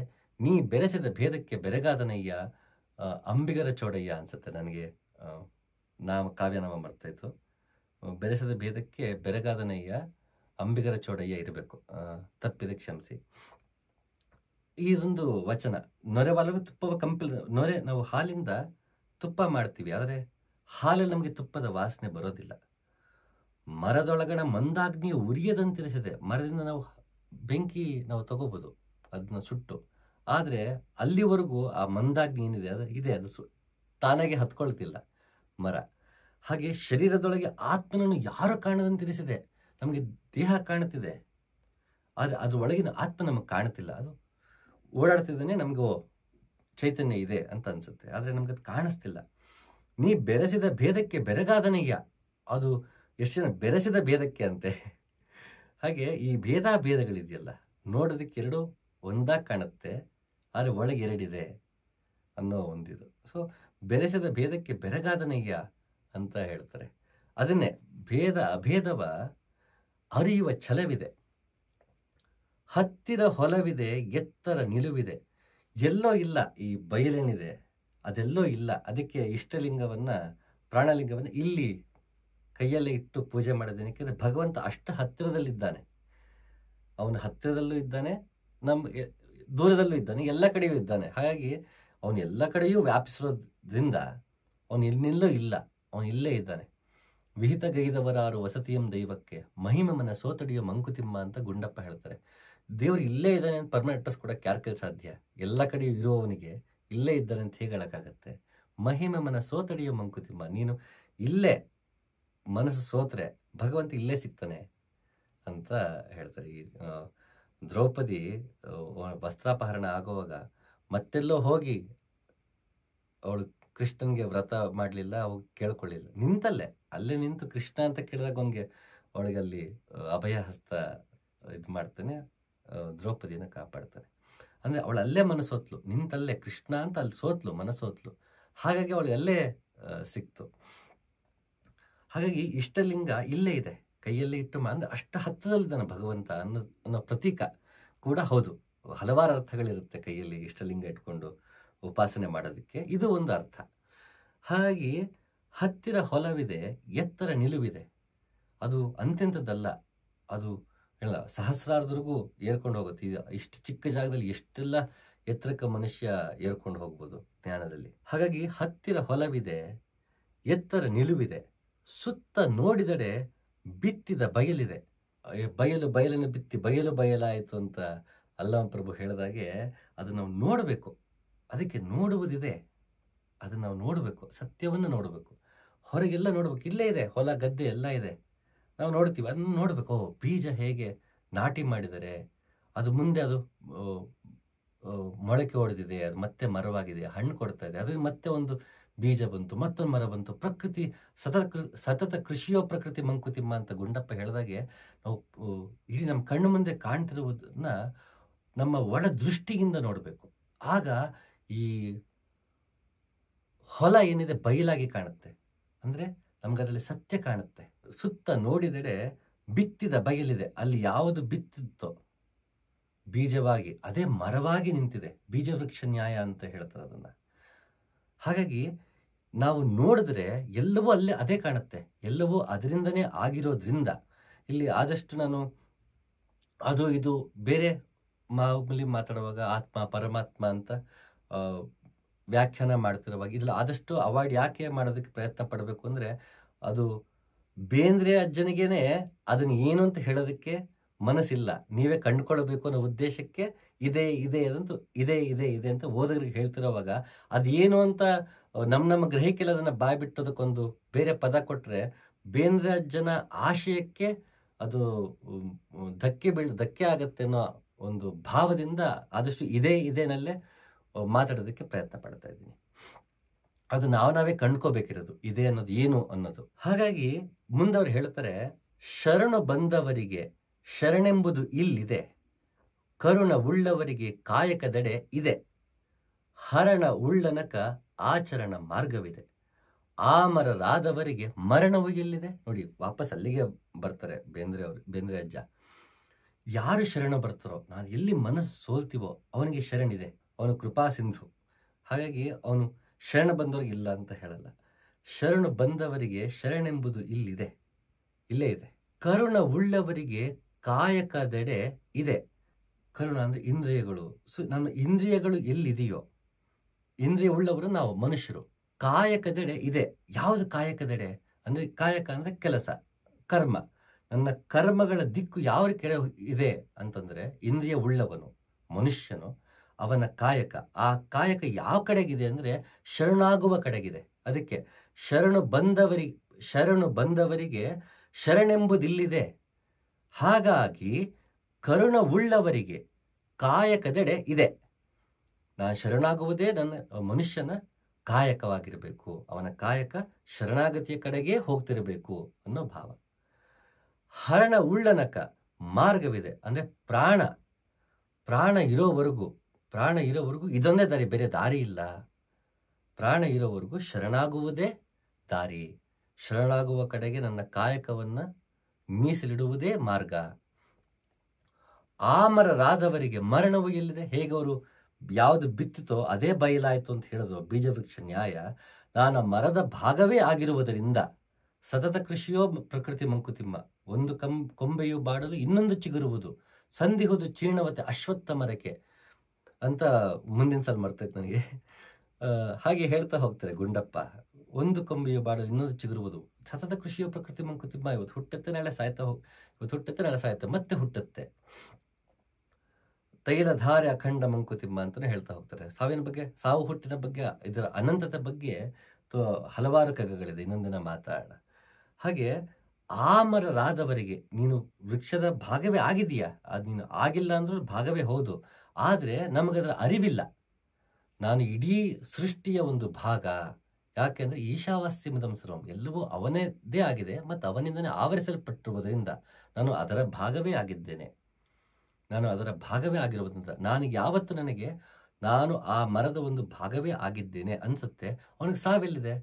ನೀ ಬೆರೆಸಿದ ಭೇದಕ್ಕೆ ಬೆರಗಾದನಯ್ಯ ಅಂಬಿಗರ ಚೋಡಯ್ಯ ಅನ್ಸುತ್ತೆ ನನಗೆ ನಾಮ ಕಾವ್ಯನಾಮ ಬರ್ತಾಯಿತ್ತು ಬೆರೆಸದ ಭೇದಕ್ಕೆ ಬೆರಗಾದನಯ್ಯ ಅಂಬಿಗರ ಚೋಡಯ್ಯ ಇರಬೇಕು ತಪ್ಪಿದೆ ಕ್ಷಮಿಸಿ ಇದೊಂದು ವಚನ ನೊರೆ ನೊರೆವಾಲಗೂ ತುಪ್ಪವ ಕಂಪಲ್ ನೊರೆ ನಾವು ಹಾಲಿಂದ ತುಪ್ಪ ಮಾಡ್ತೀವಿ ಆದರೆ ಹಾಲಲ್ಲಿ ನಮಗೆ ತುಪ್ಪದ ವಾಸನೆ ಬರೋದಿಲ್ಲ ಮರದೊಳಗಣ ಮಂದಾಗ್ನಿ ತಿಳಿಸಿದೆ ಮರದಿಂದ ನಾವು ಬೆಂಕಿ ನಾವು ತಗೋಬೋದು ಅದನ್ನ ಸುಟ್ಟು ಆದರೆ ಅಲ್ಲಿವರೆಗೂ ಆ ಮಂದಾಗ್ನಿ ಏನಿದೆ ಅದು ಇದೆ ಅದು ಸು ತಾನಾಗೆ ಹತ್ಕೊಳ್ತಿಲ್ಲ ಮರ ಹಾಗೆ ಶರೀರದೊಳಗೆ ಆತ್ಮನನ್ನು ಯಾರು ಕಾಣದಂತಿರಿಸಿದೆ ನಮಗೆ ದೇಹ ಕಾಣುತ್ತಿದೆ ಆದರೆ ಅದ್ರ ಒಳಗಿನ ಆತ್ಮ ನಮಗೆ ಕಾಣುತ್ತಿಲ್ಲ ಅದು ಓಡಾಡ್ತಿದ್ದಾನೆ ನಮಗೆ ಚೈತನ್ಯ ಇದೆ ಅಂತ ಅನಿಸುತ್ತೆ ಆದರೆ ನಮ್ಗೆ ಅದು ಕಾಣಿಸ್ತಿಲ್ಲ ನೀ ಬೆರೆಸಿದ ಭೇದಕ್ಕೆ ಬೆರಗಾದನೆಯ ಅದು ಎಷ್ಟು ಜನ ಬೆರೆಸಿದ ಭೇದಕ್ಕೆ ಅಂತೆ ಹಾಗೆ ಈ ಭೇದ ಭೇದಗಳಿದೆಯಲ್ಲ ನೋಡೋದಕ್ಕೆ ಎರಡು ಒಂದಾಗಿ ಕಾಣುತ್ತೆ ಆದರೆ ಒಳಗೆ ಎರಡಿದೆ ಅನ್ನೋ ಒಂದಿದು ಸೊ ಬೆರೆಸಿದ ಭೇದಕ್ಕೆ ಬೆರಗಾದನೆಯ ಅಂತ ಹೇಳ್ತಾರೆ ಅದನ್ನೇ ಭೇದ ಅಭೇದವ ಅರಿಯುವ ಛಲವಿದೆ ಹತ್ತಿರ ಹೊಲವಿದೆ ಎತ್ತರ ನಿಲುವಿದೆ ಎಲ್ಲೋ ಇಲ್ಲ ಈ ಬಯಲೇನಿದೆ ಅದೆಲ್ಲೋ ಇಲ್ಲ ಅದಕ್ಕೆ ಇಷ್ಟಲಿಂಗವನ್ನು ಪ್ರಾಣಲಿಂಗವನ್ನು ಇಲ್ಲಿ ಕೈಯಲ್ಲೇ ಇಟ್ಟು ಪೂಜೆ ಮಾಡೋದೇನಕ್ಕೆ ಅಂದರೆ ಭಗವಂತ ಅಷ್ಟು ಹತ್ತಿರದಲ್ಲಿದ್ದಾನೆ ಅವನ ಹತ್ತಿರದಲ್ಲೂ ಇದ್ದಾನೆ ನಮ್ಮ ದೂರದಲ್ಲೂ ಇದ್ದಾನೆ ಎಲ್ಲ ಕಡೆಯೂ ಇದ್ದಾನೆ ಹಾಗಾಗಿ ಅವನು ಎಲ್ಲ ಕಡೆಯೂ ವ್ಯಾಪಿಸಿರೋದ್ರಿಂದ ಅವನು ಇಲ್ಲಿಲ್ಲೂ ಇಲ್ಲ ಅವನು ಇಲ್ಲೇ ಇದ್ದಾನೆ ವಿಹಿತ ವಿಹಿತಗೈದವರಾರು ವಸತಿಯಂ ದೈವಕ್ಕೆ ಮಹಿಮ ಮನ ಸೋತಡಿಯೋ ಮಂಕುತಿಮ್ಮ ಅಂತ ಗುಂಡಪ್ಪ ಹೇಳ್ತಾರೆ ದೇವರು ಇಲ್ಲೇ ಇದ್ದಾನೆ ಅಂತ ಪರ್ಮನೆಂಟಸ್ ಕೂಡ ಕ್ಯಾರ್ಕಲ್ ಸಾಧ್ಯ ಎಲ್ಲ ಕಡೆ ಇರುವವನಿಗೆ ಇಲ್ಲೇ ಇದ್ದಾನೆ ಅಂತ ಹೇಗೆ ಹೇಳೋಕ್ಕಾಗತ್ತೆ ಮಹಿಮೆ ಮನ ಸೋತಡಿಯೋ ಮಂಕುತಿಮ್ಮ ನೀನು ಇಲ್ಲೇ ಮನಸ್ಸು ಸೋತ್ರೆ ಭಗವಂತ ಇಲ್ಲೇ ಸಿಗ್ತಾನೆ ಅಂತ ಹೇಳ್ತಾರೆ ಈ ದ್ರೌಪದಿ ವಸ್ತ್ರಾಪಹರಣ ಆಗುವಾಗ ಮತ್ತೆಲ್ಲೋ ಹೋಗಿ ಅವಳು ಕೃಷ್ಣನ್ಗೆ ವ್ರತ ಮಾಡಲಿಲ್ಲ ಅವು ಕೇಳ್ಕೊಳ್ಳಿಲ್ಲ ನಿಂತಲ್ಲೇ ಅಲ್ಲೇ ನಿಂತು ಕೃಷ್ಣ ಅಂತ ಕೇಳಿದಾಗ ಅವನಿಗೆ ಅವಳಿಗೆ ಅಲ್ಲಿ ಅಭಯ ಹಸ್ತ ಇದು ಮಾಡ್ತಾನೆ ದ್ರೌಪದಿನ ಕಾಪಾಡ್ತಾನೆ ಅಂದರೆ ಅವಳು ಅಲ್ಲೇ ಮನಸ್ಸೋತ್ಲು ನಿಂತಲ್ಲೇ ಕೃಷ್ಣ ಅಂತ ಅಲ್ಲಿ ಸೋತ್ಲು ಮನಸ್ಸೋತ್ಲು ಹಾಗಾಗಿ ಅವಳು ಅಲ್ಲೇ ಸಿಕ್ತು ಹಾಗಾಗಿ ಇಷ್ಟಲಿಂಗ ಇಲ್ಲೇ ಇದೆ ಕೈಯಲ್ಲಿ ಇಟ್ಟು ಅಂದರೆ ಅಷ್ಟು ಹತ್ತಿರದಲ್ಲಿದ್ದಾನೆ ಭಗವಂತ ಅನ್ನೋ ಅನ್ನೋ ಪ್ರತೀಕ ಕೂಡ ಹೌದು ಹಲವಾರು ಅರ್ಥಗಳಿರುತ್ತೆ ಕೈಯಲ್ಲಿ ಇಷ್ಟಲಿಂಗ ಇಟ್ಕೊಂಡು ಉಪಾಸನೆ ಮಾಡೋದಕ್ಕೆ ಇದು ಒಂದು ಅರ್ಥ ಹಾಗೆ ಹತ್ತಿರ ಹೊಲವಿದೆ ಎತ್ತರ ನಿಲುವಿದೆ ಅದು ಅಂತ್ಯಂತದ್ದಲ್ಲ ಅದು ಹೇಳ ಸಹಸ್ರಾರ್ಧರಿಗೂ ಏರ್ಕೊಂಡು ಹೋಗುತ್ತೆ ಇದು ಇಷ್ಟು ಚಿಕ್ಕ ಜಾಗದಲ್ಲಿ ಎಷ್ಟೆಲ್ಲ ಎತ್ತರಕ್ಕೆ ಮನುಷ್ಯ ಏರ್ಕೊಂಡು ಹೋಗ್ಬೋದು ಜ್ಞಾನದಲ್ಲಿ ಹಾಗಾಗಿ ಹತ್ತಿರ ಹೊಲವಿದೆ ಎತ್ತರ ನಿಲುವಿದೆ ಸುತ್ತ ನೋಡಿದಡೆ ಬಿತ್ತಿದ ಬಯಲಿದೆ ಬಯಲು ಬಯಲನ್ನು ಬಿತ್ತಿ ಬಯಲು ಬಯಲಾಯಿತು ಅಂತ ಅಲ್ಲಮ ಪ್ರಭು ಹೇಳಿದಾಗೆ ಅದು ನಾವು ನೋಡಬೇಕು ಅದಕ್ಕೆ ನೋಡುವುದಿದೆ ಅದನ್ನು ನಾವು ನೋಡಬೇಕು ಸತ್ಯವನ್ನು ನೋಡಬೇಕು ಹೊರಗೆಲ್ಲ ನೋಡಬೇಕು ಇಲ್ಲೇ ಇದೆ ಹೊಲ ಗದ್ದೆ ಎಲ್ಲ ಇದೆ ನಾವು ನೋಡ್ತೀವಿ ಅದನ್ನು ನೋಡಬೇಕು ಬೀಜ ಹೇಗೆ ನಾಟಿ ಮಾಡಿದರೆ ಅದು ಮುಂದೆ ಅದು ಮೊಳಕೆ ಹೊಡೆದಿದೆ ಅದು ಮತ್ತೆ ಮರವಾಗಿದೆ ಹಣ್ಣು ಕೊಡ್ತಾ ಇದೆ ಮತ್ತೆ ಒಂದು ಬೀಜ ಬಂತು ಮತ್ತೊಂದು ಮರ ಬಂತು ಪ್ರಕೃತಿ ಸತತ ಸತತ ಕೃಷಿಯೋ ಪ್ರಕೃತಿ ಮಂಕುತಿಮ್ಮ ಅಂತ ಗುಂಡಪ್ಪ ಹೇಳಿದಾಗೆ ನಾವು ಇಡೀ ನಮ್ಮ ಕಣ್ಣು ಮುಂದೆ ಕಾಣ್ತಿರುವುದನ್ನು ನಮ್ಮ ಒಳ ದೃಷ್ಟಿಯಿಂದ ನೋಡಬೇಕು ಆಗ ಈ ಹೊಲ ಏನಿದೆ ಬಯಲಾಗಿ ಕಾಣುತ್ತೆ ಅಂದರೆ ನಮಗದರಲ್ಲಿ ಸತ್ಯ ಕಾಣುತ್ತೆ ಸುತ್ತ ನೋಡಿದರೆ ಬಿತ್ತಿದ ಬಯಲಿದೆ ಅಲ್ಲಿ ಯಾವುದು ಬಿತ್ತಿತ್ತೋ ಬೀಜವಾಗಿ ಅದೇ ಮರವಾಗಿ ನಿಂತಿದೆ ಬೀಜ ವೃಕ್ಷ ನ್ಯಾಯ ಅಂತ ಹೇಳ್ತಾರೆ ಅದನ್ನು ಹಾಗಾಗಿ ನಾವು ನೋಡಿದ್ರೆ ಎಲ್ಲವೂ ಅಲ್ಲೇ ಅದೇ ಕಾಣುತ್ತೆ ಎಲ್ಲವೂ ಅದರಿಂದನೇ ಆಗಿರೋದ್ರಿಂದ ಇಲ್ಲಿ ಆದಷ್ಟು ನಾನು ಅದು ಇದು ಬೇರೆ ಮಾಮೂಲಿ ಮಾತಾಡುವಾಗ ಆತ್ಮ ಪರಮಾತ್ಮ ಅಂತ ವ್ಯಾಖ್ಯಾನ ಮಾಡ್ತಿರುವಾಗ ಇದ್ರಲ್ಲಿ ಆದಷ್ಟು ಅವಾಯ್ಡ್ ಯಾಕೆ ಮಾಡೋದಕ್ಕೆ ಪ್ರಯತ್ನ ಪಡಬೇಕು ಅಂದರೆ ಅದು ಬೇಂದ್ರೆ ಅಜ್ಜನಿಗೇನೆ ಅದನ್ನು ಏನು ಅಂತ ಹೇಳೋದಕ್ಕೆ ಮನಸ್ಸಿಲ್ಲ ನೀವೇ ಕಂಡುಕೊಳ್ಬೇಕು ಅನ್ನೋ ಉದ್ದೇಶಕ್ಕೆ ಇದೇ ಇದೇ ಅದಂತೂ ಇದೇ ಇದೇ ಇದೆ ಅಂತ ಓದೋರಿಗೆ ಹೇಳ್ತಿರೋವಾಗ ಏನು ಅಂತ ನಮ್ಮ ನಮ್ಮ ಗ್ರಹಿಕೆಲ್ಲ ಅದನ್ನು ಬಾಯಿ ಬೇರೆ ಪದ ಕೊಟ್ಟರೆ ಬೇಂದ್ರೆ ಅಜ್ಜನ ಆಶಯಕ್ಕೆ ಅದು ಧಕ್ಕೆ ಬೀಳ್ ಧಕ್ಕೆ ಆಗತ್ತೆ ಅನ್ನೋ ಒಂದು ಭಾವದಿಂದ ಆದಷ್ಟು ಇದೇ ಇದೇನಲ್ಲೇ ಮಾತಾಡೋದಕ್ಕೆ ಪ್ರಯತ್ನ ಪಡ್ತಾ ಇದ್ದೀನಿ ಅದು ನಾವು ನಾವೇ ಕಂಡ್ಕೋಬೇಕಿರೋದು ಇದೆ ಅನ್ನೋದು ಏನು ಅನ್ನೋದು ಹಾಗಾಗಿ ಮುಂದೆ ಹೇಳ್ತಾರೆ ಶರಣು ಬಂದವರಿಗೆ ಶರಣೆಂಬುದು ಇಲ್ಲಿದೆ ಕರುಣ ಉಳ್ಳವರಿಗೆ ಕಾಯಕದೆಡೆ ಇದೆ ಹರಣ ಉಳ್ಳನಕ ಆಚರಣ ಮಾರ್ಗವಿದೆ ಆಮರರಾದವರಿಗೆ ಮರಣವು ಎಲ್ಲಿದೆ ನೋಡಿ ವಾಪಸ್ ಅಲ್ಲಿಗೆ ಬರ್ತಾರೆ ಬೇಂದ್ರೆ ಅವರು ಬೇಂದ್ರೆ ಅಜ್ಜ ಯಾರು ಶರಣ ಬರ್ತಾರೋ ನಾನು ಎಲ್ಲಿ ಮನಸ್ಸು ಸೋಲ್ತೀವೋ ಅವನಿಗೆ ಶರಣಿದೆ ಅವನು ಕೃಪಾ ಸಿಂಧು ಹಾಗಾಗಿ ಅವನು ಶರಣ ಬಂದವರಿಗೆ ಇಲ್ಲ ಅಂತ ಹೇಳಲ್ಲ ಶರಣು ಬಂದವರಿಗೆ ಶರಣೆಂಬುದು ಇಲ್ಲಿದೆ ಇಲ್ಲೇ ಇದೆ ಕರುಣ ಉಳ್ಳವರಿಗೆ ಕಾಯಕದೆಡೆ ಇದೆ ಕರುಣ ಅಂದರೆ ಇಂದ್ರಿಯಗಳು ಸೊ ನಮ್ಮ ಇಂದ್ರಿಯಗಳು ಎಲ್ಲಿದೆಯೋ ಇಂದ್ರಿಯ ಉಳ್ಳವರು ನಾವು ಮನುಷ್ಯರು ಕಾಯಕದೆಡೆ ಇದೆ ಯಾವುದು ಕಾಯಕದೆಡೆ ಅಂದರೆ ಕಾಯಕ ಅಂದರೆ ಕೆಲಸ ಕರ್ಮ ನನ್ನ ಕರ್ಮಗಳ ದಿಕ್ಕು ಯಾವ ಕೆರೆ ಇದೆ ಅಂತಂದರೆ ಇಂದ್ರಿಯ ಉಳ್ಳವನು ಮನುಷ್ಯನು ಅವನ ಕಾಯಕ ಆ ಕಾಯಕ ಯಾವ ಕಡೆಗಿದೆ ಅಂದರೆ ಶರಣಾಗುವ ಕಡೆಗಿದೆ ಅದಕ್ಕೆ ಶರಣು ಬಂದವರಿಗೆ ಶರಣು ಬಂದವರಿಗೆ ಶರಣೆಂಬುದಿಲ್ಲಿದೆ ಹಾಗಾಗಿ ಕರುಣವುಳ್ಳವರಿಗೆ ಕಾಯಕದೆಡೆ ಇದೆ ನಾನು ಶರಣಾಗುವುದೇ ನನ್ನ ಮನುಷ್ಯನ ಕಾಯಕವಾಗಿರಬೇಕು ಅವನ ಕಾಯಕ ಶರಣಾಗತಿಯ ಕಡೆಗೆ ಹೋಗ್ತಿರಬೇಕು ಅನ್ನೋ ಭಾವ ಹರಣ ಉಳ್ಳನಕ ಮಾರ್ಗವಿದೆ ಅಂದರೆ ಪ್ರಾಣ ಪ್ರಾಣ ಇರೋವರೆಗೂ ಪ್ರಾಣ ಇರೋವರೆಗೂ ಇದೊಂದೇ ದಾರಿ ಬೇರೆ ದಾರಿ ಇಲ್ಲ ಪ್ರಾಣ ಇರೋವರೆಗೂ ಶರಣಾಗುವುದೇ ದಾರಿ ಶರಣಾಗುವ ಕಡೆಗೆ ನನ್ನ ಕಾಯಕವನ್ನು ಮೀಸಲಿಡುವುದೇ ಮಾರ್ಗ ಆಮರರಾದವರಿಗೆ ಮರಣವು ಎಲ್ಲಿದೆ ಹೇಗೆ ಅವರು ಯಾವುದು ಬಿತ್ತಿತೋ ಅದೇ ಬಯಲಾಯಿತು ಅಂತ ಹೇಳಿದ್ರು ಬೀಜವೃಕ್ಷ ನ್ಯಾಯ ನಾನು ಮರದ ಭಾಗವೇ ಆಗಿರುವುದರಿಂದ ಸತತ ಕೃಷಿಯೋ ಪ್ರಕೃತಿ ಮಂಕುತಿಮ್ಮ ಒಂದು ಕಂ ಕೊಂಬೆಯು ಬಾಡಲು ಇನ್ನೊಂದು ಚಿಗುರುವುದು ಸಂದಿಹುದು ಚೀರ್ಣವತೆ ಅಶ್ವತ್ಥ ಮರಕ್ಕೆ ಅಂತ ಮುಂದಿನ ಸಲ ಮರ್ತೈತೆ ನನಗೆ ಹಾಗೆ ಹೇಳ್ತಾ ಹೋಗ್ತಾರೆ ಗುಂಡಪ್ಪ ಒಂದು ಕೊಂಬಿಯ ಬಾಡಲು ಇನ್ನೊಂದು ಚಿಗುರುವುದು ಸತತ ಕೃಷಿಯ ಪ್ರಕೃತಿ ಮಂಕುತಿಮ್ಮ ಇವತ್ತು ಹುಟ್ಟತ್ತೆ ನಾಳೆ ಸಾಯ್ತಾ ಹೋಗ್ ಇವತ್ತು ಹುಟ್ಟತ್ತೆ ನಾಳೆ ಸಾಯ್ತಾ ಮತ್ತೆ ಹುಟ್ಟತ್ತೆ ತೈಲ ಧಾರೆ ಅಖಂಡ ಮಂಕುತಿಮ್ಮ ಅಂತಲೇ ಹೇಳ್ತಾ ಹೋಗ್ತಾರೆ ಸಾವಿನ ಬಗ್ಗೆ ಸಾವು ಹುಟ್ಟಿನ ಬಗ್ಗೆ ಇದರ ಅನಂತತೆ ಬಗ್ಗೆ ಹಲವಾರು ಕಗಗಳಿದೆ ಇನ್ನೊಂದಿನ ಮಾತಾಡ ಹಾಗೆ ಆ ಮರರಾದವರಿಗೆ ನೀನು ವೃಕ್ಷದ ಭಾಗವೇ ಆಗಿದೆಯಾ ಅದು ನೀನು ಆಗಿಲ್ಲ ಅಂದ್ರೂ ಭಾಗವೇ ಹೌದು ಆದರೆ ನಮಗದರ ಅರಿವಿಲ್ಲ ನಾನು ಇಡೀ ಸೃಷ್ಟಿಯ ಒಂದು ಭಾಗ ಯಾಕೆಂದರೆ ಈಶಾವಾಸ್ಯಮದಂ ಸರ್ವಂ ಎಲ್ಲವೂ ಅವನದೇ ಆಗಿದೆ ಮತ್ತು ಅವನಿಂದನೇ ಆವರಿಸಲ್ಪಟ್ಟಿರುವುದರಿಂದ ನಾನು ಅದರ ಭಾಗವೇ ಆಗಿದ್ದೇನೆ ನಾನು ಅದರ ಭಾಗವೇ ಆಗಿರುವುದರಿಂದ ನಾನು ಯಾವತ್ತು ನನಗೆ ನಾನು ಆ ಮರದ ಒಂದು ಭಾಗವೇ ಆಗಿದ್ದೇನೆ ಅನಿಸುತ್ತೆ ಅವನಿಗೆ ಸಾವೆಲ್ಲಿದೆ